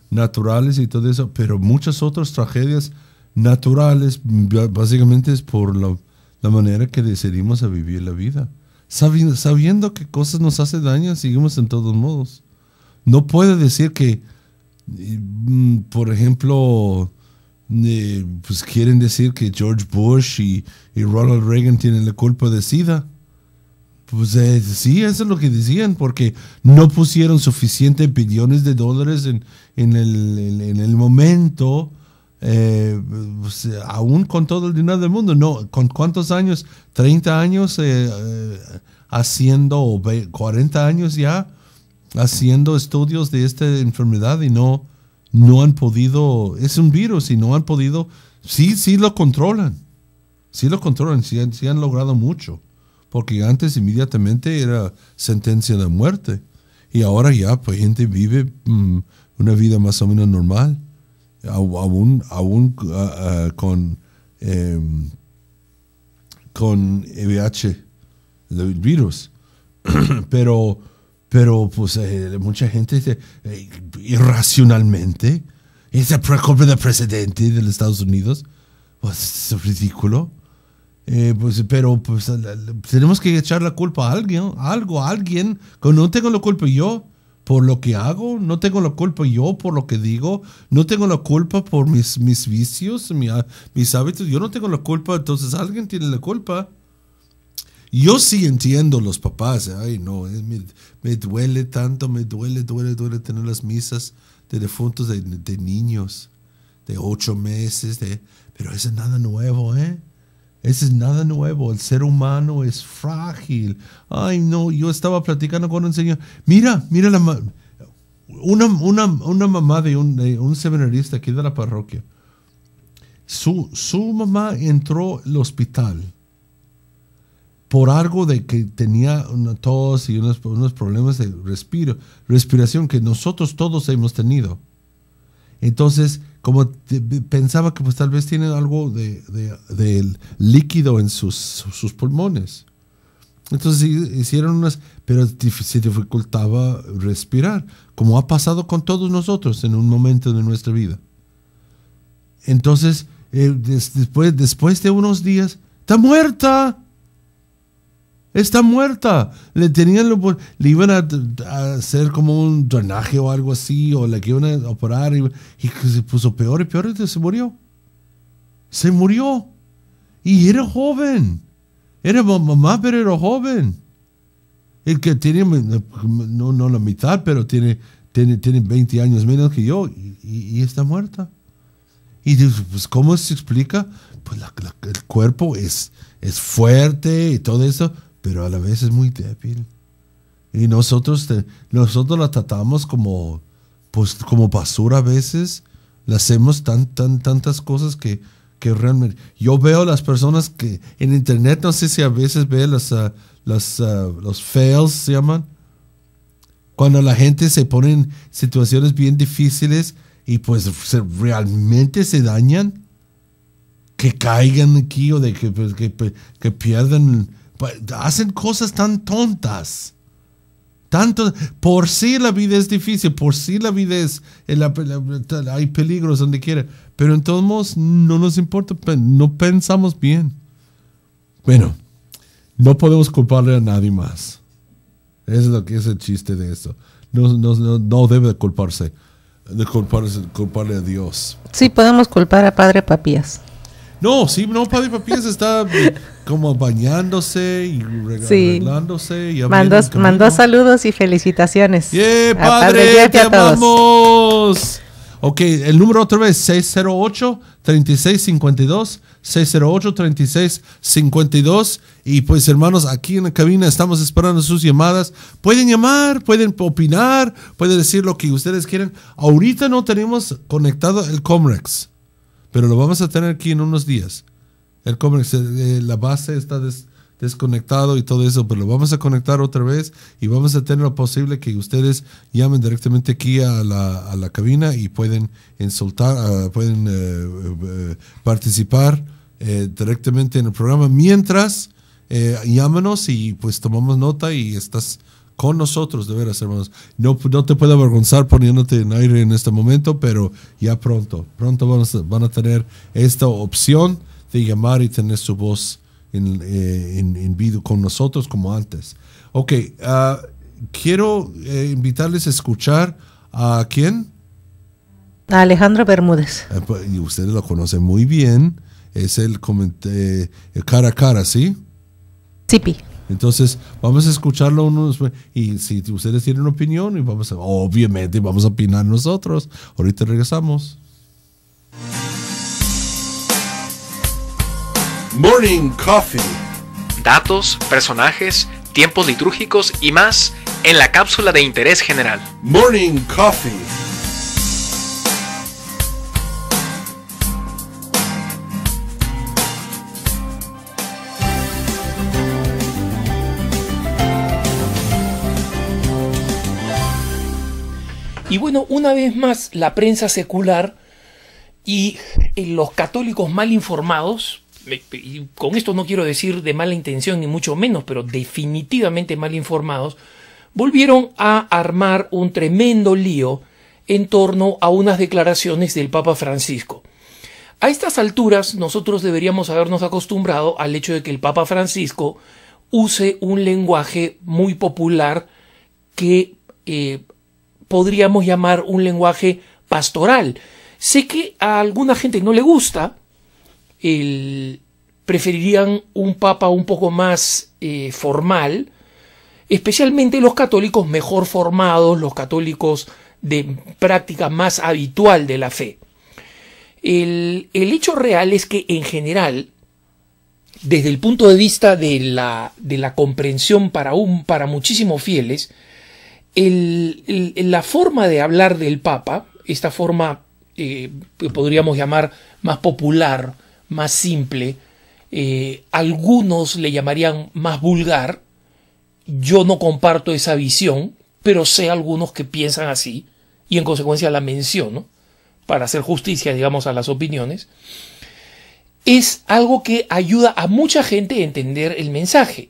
naturales y todo eso, pero muchas otras tragedias naturales básicamente es por la, manera que decidimos a vivir la vida. Sabiendo, que cosas nos hacen daño, seguimos en todos modos. No puede decir que, mm, por ejemplo, eh, pues quieren decir que George Bush y, y Ronald Reagan tienen la culpa de SIDA. Pues eh, sí, eso es lo que decían, porque no pusieron suficiente billones de dólares en, el, momento, eh, pues, aún con todo el dinero del mundo. No, ¿Con cuántos años? ¿30 años eh, haciendo, 40 años ya haciendo estudios de esta enfermedad y no, no han podido, es un virus y no han podido, sí, sí lo controlan, sí lo controlan, sí han logrado mucho porque antes inmediatamente era sentencia de muerte y ahora ya pues gente vive mm, una vida más o menos normal, aún, ah, ah, con, eh, con e VIH, el virus. pero, pero pues eh, mucha gente eh, irracionalmente, esa preocupa del presidente de los Estados Unidos, pues es ridículo. Eh, pues, pero pues, tenemos que echar la culpa a alguien, algo, alguien, no tengo la culpa yo por lo que hago, no tengo la culpa yo por lo que digo, no tengo la culpa por mis, mis vicios, ah, mis hábitos, yo no tengo la culpa, entonces alguien tiene la culpa. Yo sí entiendo los papás, ¿eh? ay no, me, duele tanto, me duele, duele, duele tener las misas de defuntos de, niños, de ocho meses, de, pero eso es nada nuevo, ¿eh? Eso es nada nuevo. El ser humano es frágil. Ay, no, yo estaba platicando con un señor. Mira, mira la... una, mamá de un, seminarista aquí de la parroquia. Su, su mamá entró al hospital por algo de que tenía una tos y unos, unos problemas de respiro, respiración que nosotros todos hemos tenido. Entonces, como pensaba que pues tal vez tiene algo de, líquido en sus, sus, pulmones. Entonces hicieron unas, pero se dificultaba respirar, como ha pasado con todos nosotros en un momento de nuestra vida. Entonces, eh, después, después de unos días, está muerta. Está muerta. Le tenían lo, le iban a, hacer como un drenaje o algo así, o la que iban a operar. Y, se puso peor y peor y se murió. Se murió. Y era joven. Era mamá, pero era joven. El que tiene, no, no la mitad, pero tiene, tiene, tiene 20 años menos que yo y, está muerta. Y pues, ¿cómo se explica? Pues el cuerpo es, es fuerte y todo eso, pero a la vez es muy débil. Y nosotros, nosotros la tratamos como, pues, como basura a veces. Le hacemos tan, tan, tantas cosas que, que realmente... Yo veo las personas que en internet, no sé si a veces ve las, ah, las ah, los fails, se llaman. Cuando la gente se pone en situaciones bien difíciles y pues realmente se dañan. Que caigan aquí o de que, pues, que, que pierdan hacen cosas tan tontas. Tanto, por si sí la vida es difícil, por si sí la vida es, hay peligros donde quiera, pero en todos modos no nos importa, pues, no pensamos bien. Bueno, no podemos culparle a nadie más. es lo que es el chiste de esto. No, no, no, debe culparse, de culparse, culparle a Dios. Sí, podemos culpar a Padre Papías. No, sí, no, Padre Papías está como bañándose y regalándose. Sí. Y mandó, mandó, saludos y felicitaciones. Yeah, padre, te amamos. Ok, el número otra vez, 608-3652, 608-3652. Y pues hermanos, aquí en la cabina estamos esperando sus llamadas. Pueden llamar, pueden opinar, pueden decir lo que ustedes quieren. Ahorita no tenemos conectado el Comrex pero lo vamos a tener aquí en unos días. El eh, la base está desconectado y todo eso, pero lo vamos a conectar otra vez y vamos a tener lo posible que ustedes llamen directamente aquí a la, cabina y pueden insultar, ah, pueden eh, eh, participar directamente en el programa. Mientras, llámanos y pues tomamos nota y estás con nosotros, de veras, hermanos. No, te puedo avergonzar poniéndote en aire en este momento, pero ya pronto, pronto van a, tener esta opción de llamar y tener su voz en, eh, vivo con nosotros como antes. Ok, ah, quiero eh, invitarles a escuchar a quién. A Alejandro Bermúdez. Eh, pues, y ustedes lo conocen muy bien. Es el, el cara a cara, ¿sí? Sipi. Entonces, vamos a escucharlo unos, y si ustedes tienen opinión, y vamos obviamente vamos a opinar nosotros. Ahorita regresamos. Morning Coffee. Datos, personajes, tiempos litúrgicos y más en la cápsula de interés general. Morning Coffee. Y bueno, una vez más, la prensa secular y eh, los católicos mal informados, y con esto no quiero decir de mala intención ni mucho menos, pero definitivamente mal informados, volvieron a armar un tremendo lío en torno a unas declaraciones del Papa Francisco. A estas alturas nosotros deberíamos habernos acostumbrado al hecho de que el Papa Francisco use un lenguaje muy popular que eh, podríamos llamar un lenguaje pastoral. Sé que a alguna gente no le gusta, el, preferirían un papa un poco más eh, formal, especialmente los católicos mejor formados, los católicos de práctica más habitual de la fe. El, el hecho real es que en general, desde el punto de vista de la, de la comprensión para, un, para muchísimos fieles, la forma de hablar del Papa, esta forma eh, que podríamos llamar más popular, más simple, eh, algunos le llamarían más vulgar, yo no comparto esa visión, pero sé algunos que piensan así, y en consecuencia la menciono, para hacer justicia, digamos, a las opiniones, es algo que ayuda a mucha gente a entender el mensaje.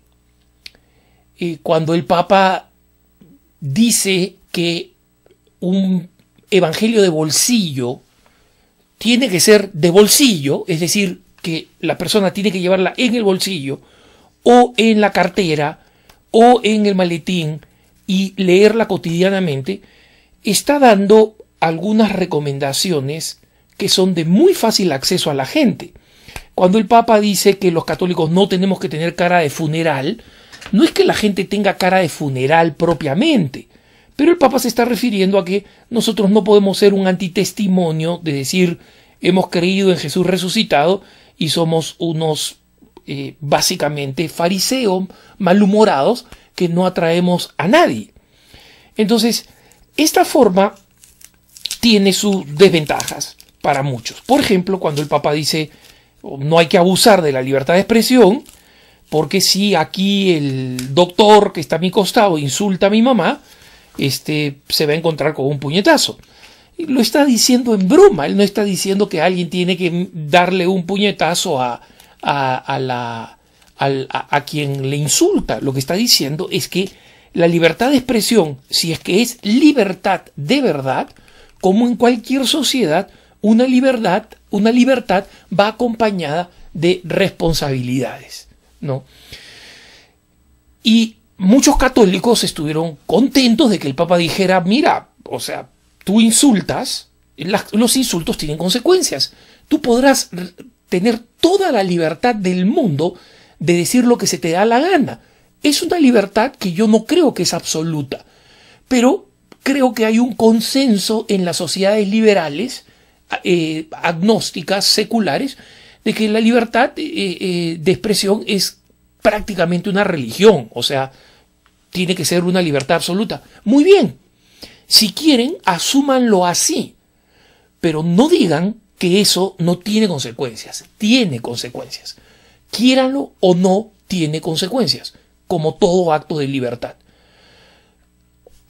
Eh, cuando el Papa dice que un evangelio de bolsillo tiene que ser de bolsillo, es decir, que la persona tiene que llevarla en el bolsillo o en la cartera o en el maletín y leerla cotidianamente, está dando algunas recomendaciones que son de muy fácil acceso a la gente. Cuando el Papa dice que los católicos no tenemos que tener cara de funeral, no es que la gente tenga cara de funeral propiamente, pero el Papa se está refiriendo a que nosotros no podemos ser un antitestimonio de decir hemos creído en Jesús resucitado y somos unos eh, básicamente fariseos malhumorados que no atraemos a nadie. Entonces, esta forma tiene sus desventajas para muchos. Por ejemplo, cuando el Papa dice no hay que abusar de la libertad de expresión, porque si aquí el doctor que está a mi costado insulta a mi mamá, este se va a encontrar con un puñetazo. lo está diciendo en bruma. él no está diciendo que alguien tiene que darle un puñetazo a, a, a quien le insulta. Lo que está diciendo es que la libertad de expresión, si es que es libertad de verdad, como en cualquier sociedad, una libertad, una libertad va acompañada de responsabilidades. ¿no? Y muchos católicos estuvieron contentos de que el Papa dijera, mira, o sea, tú insultas, los insultos tienen consecuencias. Tú podrás tener toda la libertad del mundo de decir lo que se te da la gana. Es una libertad que yo no creo que es absoluta, pero creo que hay un consenso en las sociedades liberales, eh, agnósticas, seculares, de que la libertad eh, eh, de expresión es prácticamente una religión, o sea, tiene que ser una libertad absoluta. Muy bien, si quieren, asúmanlo así, pero no digan que eso no tiene consecuencias, tiene consecuencias. Quiéranlo o no, tiene consecuencias, como todo acto de libertad.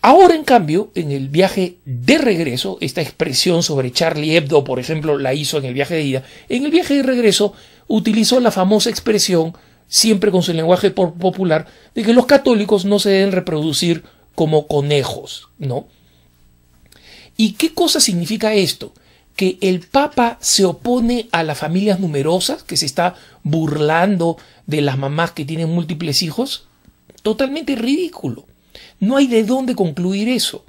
Ahora, en cambio, en el viaje de regreso, esta expresión sobre Charlie Hebdo, por ejemplo, la hizo en el viaje de ida. En el viaje de regreso utilizó la famosa expresión, siempre con su lenguaje popular, de que los católicos no se deben reproducir como conejos, ¿no? ¿Y qué cosa significa esto? Que el Papa se opone a las familias numerosas, que se está burlando de las mamás que tienen múltiples hijos. Totalmente ridículo. No hay de dónde concluir eso.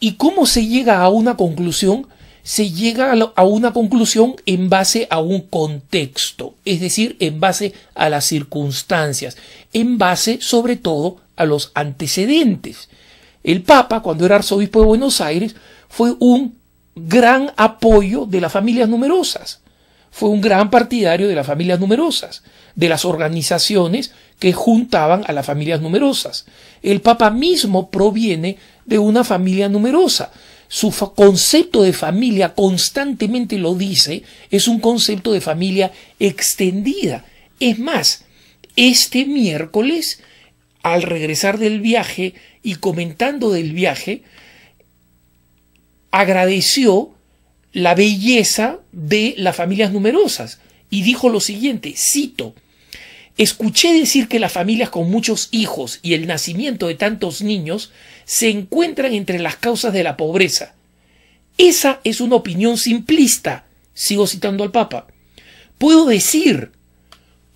¿Y cómo se llega a una conclusión? Se llega a una conclusión en base a un contexto, es decir, en base a las circunstancias, en base sobre todo a los antecedentes. El Papa, cuando era arzobispo de Buenos Aires, fue un gran apoyo de las familias numerosas, fue un gran partidario de las familias numerosas, de las organizaciones que juntaban a las familias numerosas. El Papa mismo proviene de una familia numerosa. Su concepto de familia constantemente lo dice, es un concepto de familia extendida. Es más, este miércoles, al regresar del viaje y comentando del viaje, agradeció la belleza de las familias numerosas y dijo lo siguiente, cito, Escuché decir que las familias con muchos hijos y el nacimiento de tantos niños se encuentran entre las causas de la pobreza. Esa es una opinión simplista, sigo citando al Papa. Puedo decir,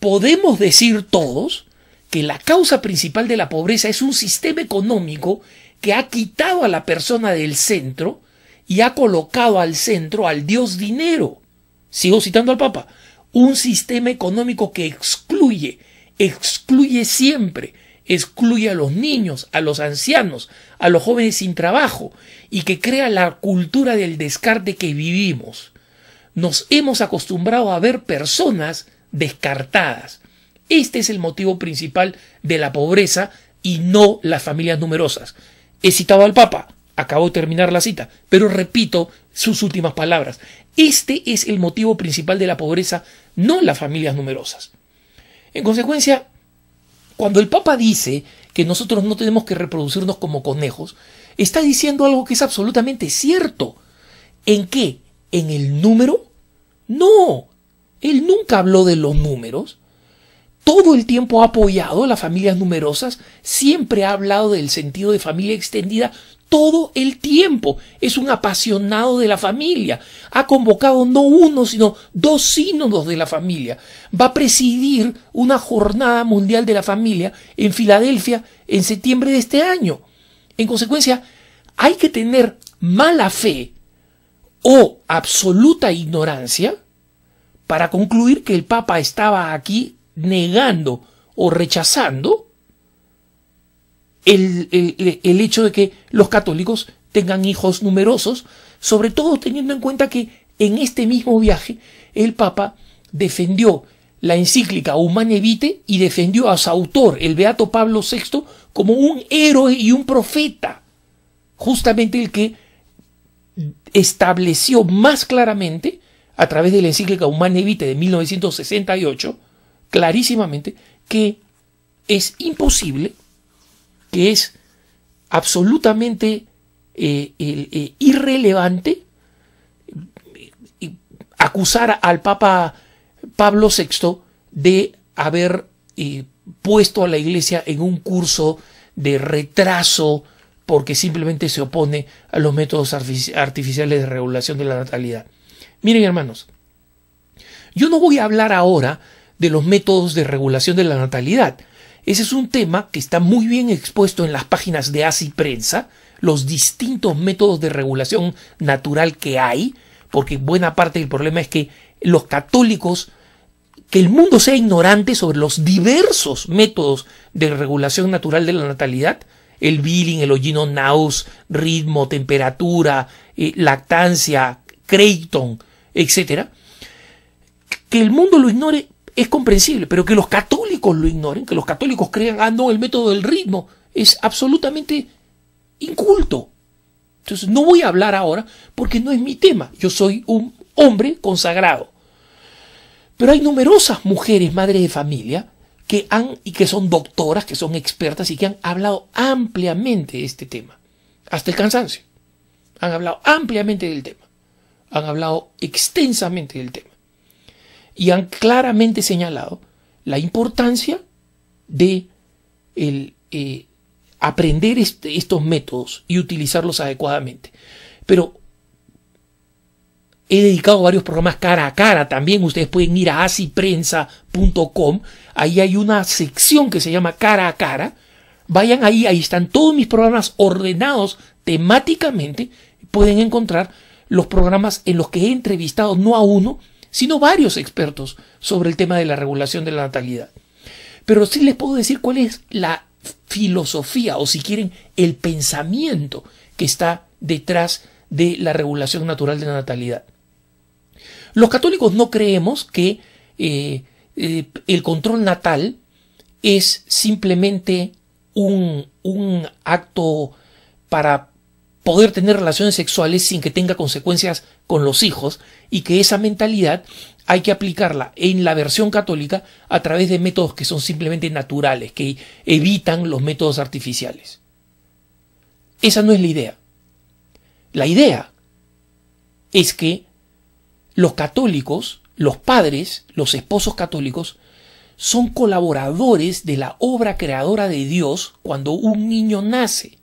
podemos decir todos, que la causa principal de la pobreza es un sistema económico que ha quitado a la persona del centro y ha colocado al centro al dios dinero. Sigo citando al Papa. Un sistema económico que excluye excluye, excluye siempre, excluye a los niños, a los ancianos, a los jóvenes sin trabajo y que crea la cultura del descarte que vivimos. Nos hemos acostumbrado a ver personas descartadas. Este es el motivo principal de la pobreza y no las familias numerosas. He citado al Papa, acabo de terminar la cita, pero repito sus últimas palabras. Este es el motivo principal de la pobreza, no las familias numerosas. En consecuencia, cuando el Papa dice que nosotros no tenemos que reproducirnos como conejos, está diciendo algo que es absolutamente cierto. ¿En qué? ¿En el número? No. Él nunca habló de los números. Todo el tiempo ha apoyado a las familias numerosas, siempre ha hablado del sentido de familia extendida, todo el tiempo. Es un apasionado de la familia. Ha convocado no uno, sino dos sínodos de la familia. Va a presidir una jornada mundial de la familia en Filadelfia en septiembre de este año. En consecuencia, hay que tener mala fe o absoluta ignorancia para concluir que el Papa estaba aquí negando o rechazando el, el, hecho de que los católicos tengan hijos numerosos, sobre todo teniendo en cuenta que en este mismo viaje el Papa defendió la encíclica Humane Vitae y defendió a su autor, el beato Pablo VI, como un héroe y un profeta, justamente el que estableció más claramente, a través de la encíclica Humane Vitae de 1968, clarísimamente, que es imposible que es absolutamente eh, eh, irrelevante eh, acusar al Papa Pablo VI de haber puesto a la Iglesia en un curso de retraso porque simplemente se opone a los métodos artificiales de regulación de la natalidad. Miren hermanos, yo no voy a hablar ahora de los métodos de regulación de la natalidad, ese es un tema que está muy bien expuesto en las páginas de ASI Prensa, los distintos métodos de regulación natural que hay, porque buena parte del problema es que los católicos, que el mundo sea ignorante sobre los diversos métodos de regulación natural de la natalidad, el billing, el hollino naus, ritmo, temperatura, eh, lactancia, Creighton, etcétera, que el mundo lo ignore es comprensible, pero que los católicos lo ignoren, que los católicos crean, ah, no, el método del ritmo es absolutamente inculto. Entonces, no voy a hablar ahora porque no es mi tema. Yo soy un hombre consagrado. Pero hay numerosas mujeres, madres de familia, que han y que son doctoras, que son expertas y que han hablado ampliamente de este tema, hasta el cansancio. Han hablado ampliamente del tema. Han hablado extensamente del tema y han claramente señalado la importancia de eh, aprender este, estos métodos y utilizarlos adecuadamente. Pero he dedicado varios programas cara a cara. También ustedes pueden ir a asiprensa.com. Ahí hay una sección que se llama cara a cara. Vayan ahí, ahí están todos mis programas ordenados temáticamente. Pueden encontrar los programas en los que he entrevistado no a uno, sino varios expertos sobre el tema de la regulación de la natalidad. Pero sí les puedo decir cuál es la filosofía o si quieren el pensamiento que está detrás de la regulación natural de la natalidad. Los católicos no creemos que eh, eh, el control natal es simplemente un, un acto para poder tener relaciones sexuales sin que tenga consecuencias con los hijos y que esa mentalidad hay que aplicarla en la versión católica a través de métodos que son simplemente naturales, que evitan los métodos artificiales. Esa no es la idea. La idea es que los católicos, los padres, los esposos católicos, son colaboradores de la obra creadora de Dios cuando un niño nace.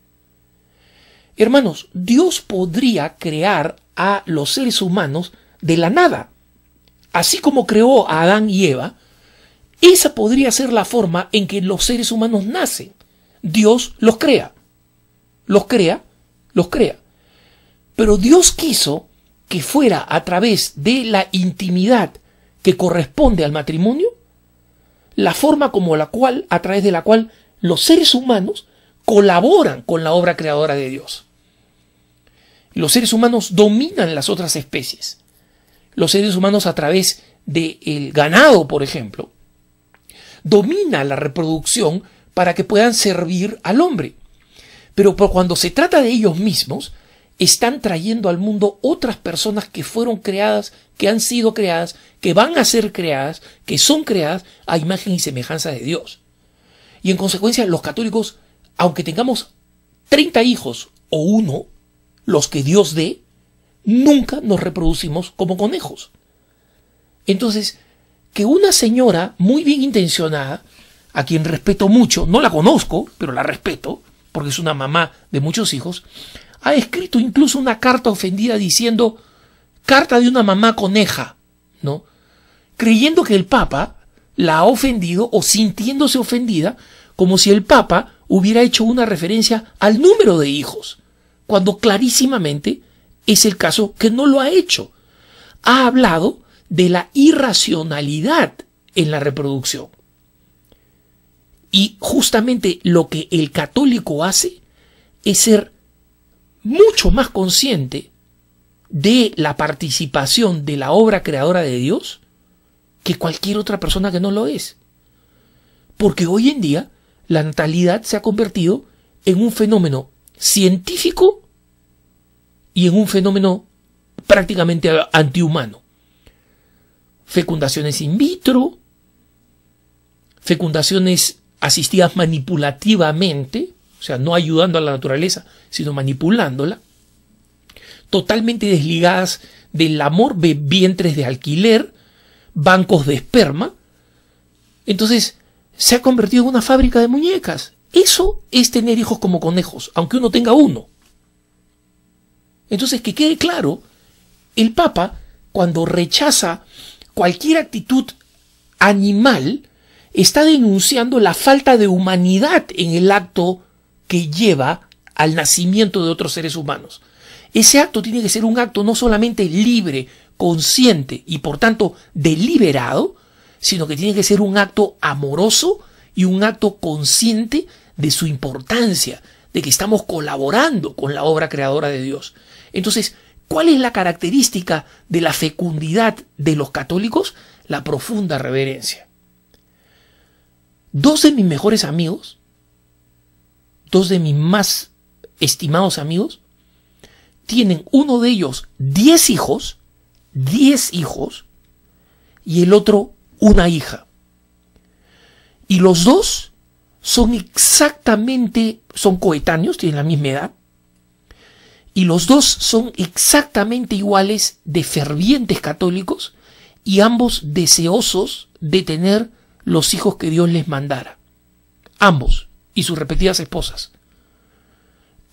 Hermanos, Dios podría crear a los seres humanos de la nada. Así como creó a Adán y Eva, esa podría ser la forma en que los seres humanos nacen. Dios los crea. Los crea, los crea. Pero Dios quiso que fuera a través de la intimidad que corresponde al matrimonio, la forma como la cual, a través de la cual los seres humanos colaboran con la obra creadora de Dios. Los seres humanos dominan las otras especies. Los seres humanos a través del ganado, por ejemplo, dominan la reproducción para que puedan servir al hombre. Pero cuando se trata de ellos mismos, están trayendo al mundo otras personas que fueron creadas, que han sido creadas, que van a ser creadas, que son creadas a imagen y semejanza de Dios. Y en consecuencia, los católicos, aunque tengamos 30 hijos o uno, los que Dios dé, nunca nos reproducimos como conejos. Entonces, que una señora muy bien intencionada, a quien respeto mucho, no la conozco, pero la respeto, porque es una mamá de muchos hijos, ha escrito incluso una carta ofendida diciendo carta de una mamá coneja, ¿no? Creyendo que el Papa la ha ofendido o sintiéndose ofendida como si el Papa hubiera hecho una referencia al número de hijos cuando clarísimamente es el caso que no lo ha hecho. Ha hablado de la irracionalidad en la reproducción. Y justamente lo que el católico hace es ser mucho más consciente de la participación de la obra creadora de Dios que cualquier otra persona que no lo es. Porque hoy en día la natalidad se ha convertido en un fenómeno científico y en un fenómeno prácticamente antihumano. Fecundaciones in vitro, fecundaciones asistidas manipulativamente, o sea, no ayudando a la naturaleza, sino manipulándola, totalmente desligadas del amor de vientres de alquiler, bancos de esperma. Entonces, se ha convertido en una fábrica de muñecas eso es tener hijos como conejos, aunque uno tenga uno. Entonces, que quede claro, el Papa, cuando rechaza cualquier actitud animal, está denunciando la falta de humanidad en el acto que lleva al nacimiento de otros seres humanos. Ese acto tiene que ser un acto no solamente libre, consciente y por tanto deliberado, sino que tiene que ser un acto amoroso y un acto consciente de su importancia, de que estamos colaborando con la obra creadora de Dios. Entonces, ¿cuál es la característica de la fecundidad de los católicos? La profunda reverencia. Dos de mis mejores amigos, dos de mis más estimados amigos, tienen uno de ellos diez hijos, diez hijos, y el otro una hija. Y los dos son exactamente, son coetáneos, tienen la misma edad. Y los dos son exactamente iguales de fervientes católicos y ambos deseosos de tener los hijos que Dios les mandara. Ambos y sus respectivas esposas.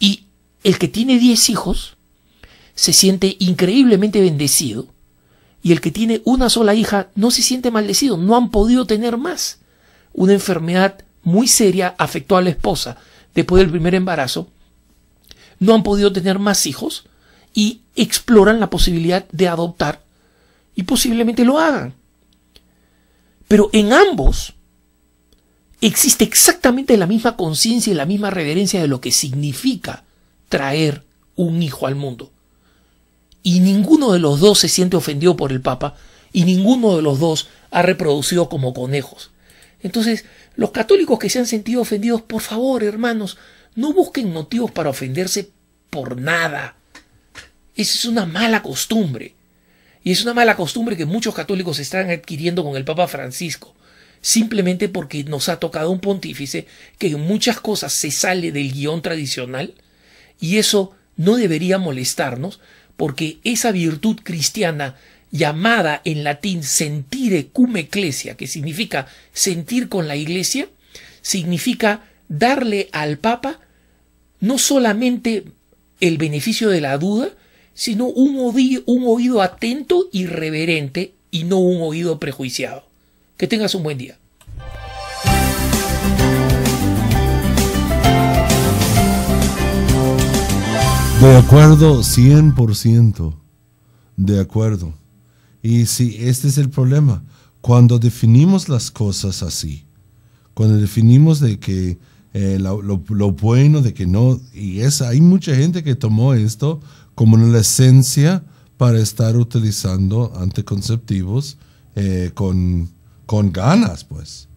Y el que tiene 10 hijos se siente increíblemente bendecido y el que tiene una sola hija no se siente maldecido, no han podido tener más una enfermedad muy seria afectó a la esposa después del primer embarazo, no han podido tener más hijos y exploran la posibilidad de adoptar y posiblemente lo hagan. Pero en ambos existe exactamente la misma conciencia y la misma reverencia de lo que significa traer un hijo al mundo. Y ninguno de los dos se siente ofendido por el Papa y ninguno de los dos ha reproducido como conejos. Entonces, los católicos que se han sentido ofendidos, por favor, hermanos, no busquen motivos para ofenderse por nada. Esa es una mala costumbre. Y es una mala costumbre que muchos católicos están adquiriendo con el Papa Francisco, simplemente porque nos ha tocado un pontífice que en muchas cosas se sale del guión tradicional, y eso no debería molestarnos, porque esa virtud cristiana llamada en latín sentire cum ecclesia, que significa sentir con la iglesia, significa darle al Papa no solamente el beneficio de la duda, sino un oído, un oído atento y reverente y no un oído prejuiciado. Que tengas un buen día. De acuerdo, 100%. De acuerdo. Y si este es el problema, cuando definimos las cosas así, cuando definimos de que eh, lo, bueno, de que no, y es, hay mucha gente que tomó esto como la esencia para estar utilizando anticonceptivos eh, con, con, ganas, pues.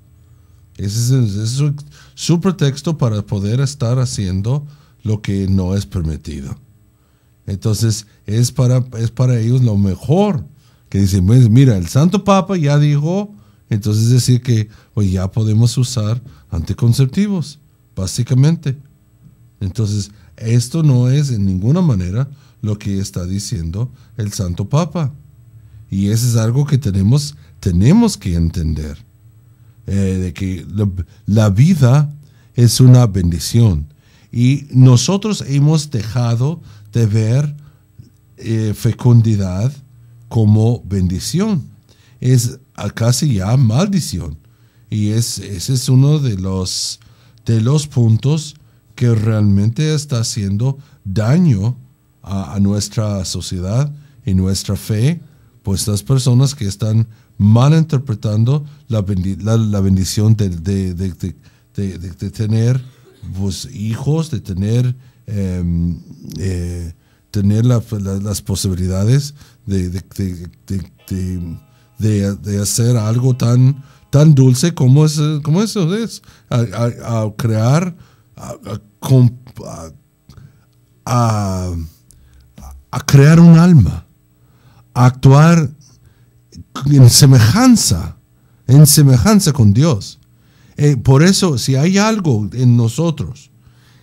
Ese es, su, pretexto para poder estar haciendo lo que no es permitido. Entonces, es para, es para ellos lo mejor que dicen, pues mira, el Santo Papa ya dijo, entonces decir que pues ya podemos usar anticonceptivos, básicamente. Entonces, esto no es en ninguna manera lo que está diciendo el Santo Papa. Y eso es algo que tenemos, tenemos que entender, eh, de que la, vida es una bendición. Y nosotros hemos dejado de ver eh, fecundidad como bendición. Es casi ya maldición. Y es, ese es uno de los, de los puntos que realmente está haciendo daño a, nuestra sociedad y nuestra fe, pues las personas que están malinterpretando la, la, bendición de, tener pues, hijos, de tener, em, eh, tener las posibilidades de, hacer algo tan, tan dulce como, es, como eso es, a, crear, a, a crear un alma, a actuar en semejanza, en semejanza con Dios. Eh, por eso, si hay algo en nosotros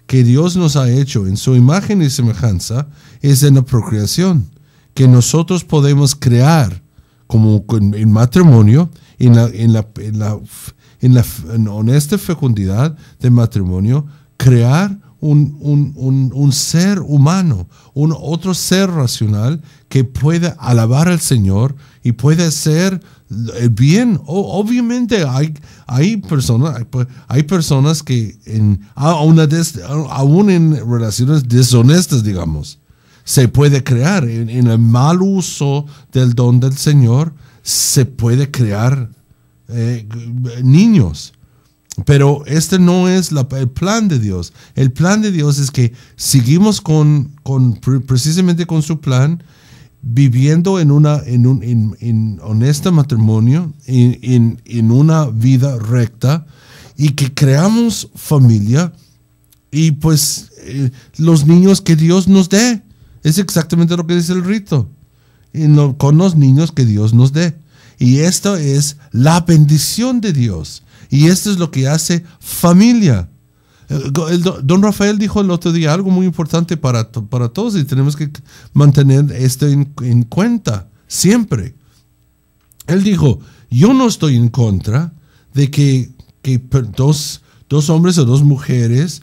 que Dios nos ha hecho en su imagen y semejanza, es en la procreación que nosotros podemos crear como en, matrimonio, en la, en la, en la, en la honesta fecundidad de matrimonio, crear un, un, un, un, ser humano, un otro ser racional que pueda alabar al Señor y pueda hacer el bien. obviamente hay, hay, personas, hay, pues, hay personas que en, aún en relaciones deshonestas, digamos, se puede crear. En, el mal uso del don del Señor se puede crear eh, niños. Pero este no es el plan de Dios. El plan de Dios es que seguimos con, precisamente con su plan, viviendo en una en un honesto matrimonio, en, una vida recta y que creamos familia y pues eh, los niños que Dios nos dé. Es exactamente lo que dice el rito. con los niños que Dios nos dé. Y esto es la bendición de Dios. Y esto es lo que hace familia. don Rafael dijo el otro día algo muy importante para, para todos y tenemos que mantener esto en, cuenta siempre. Él dijo, yo no estoy en contra de que, dos, dos hombres o dos mujeres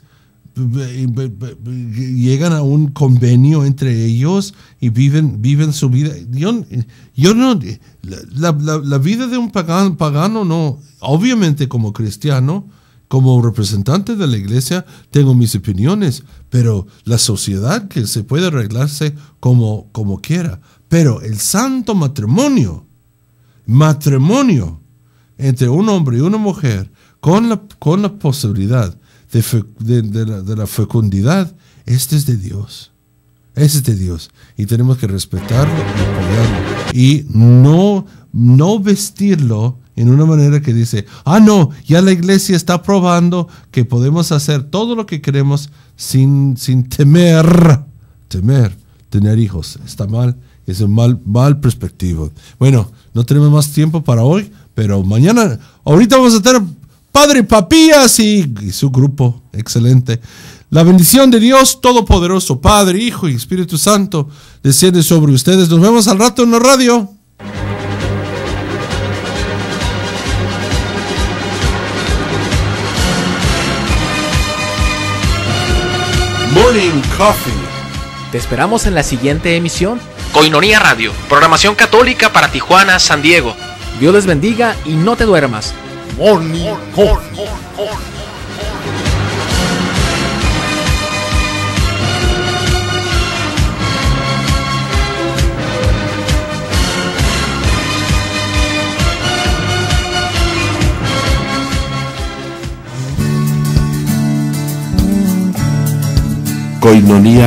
llegan a un convenio entre ellos y viven, viven su vida. Yo, no, la, vida de un pagano, pagano, no, obviamente como cristiano, como representante de la iglesia, tengo mis opiniones, pero la sociedad que se puede arreglarse como, como quiera. Pero el santo matrimonio, matrimonio entre un hombre y una mujer, con la, con la posibilidad de, la, fecundidad, este es de Dios. Este es de Dios. Y tenemos que respetarlo y apoyarlo. Y no, no vestirlo en una manera que dice, ah, no, ya la iglesia está probando que podemos hacer todo lo que queremos sin, sin temer, temer, tener hijos. Está mal, es un mal, mal perspectivo. Bueno, no tenemos más tiempo para hoy, pero mañana, ahorita vamos a tener Padre Papías y, su grupo. Excelente. La bendición de Dios Todopoderoso, Padre, Hijo y Espíritu Santo, desciende sobre ustedes. Nos vemos al rato en la radio. Morning Coffee. Te esperamos en la siguiente emisión. Coinonía Radio, programación católica para Tijuana, San Diego. Dios les bendiga y no te duermas. Morning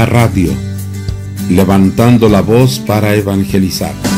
Radio, levantando la voz para evangelizar.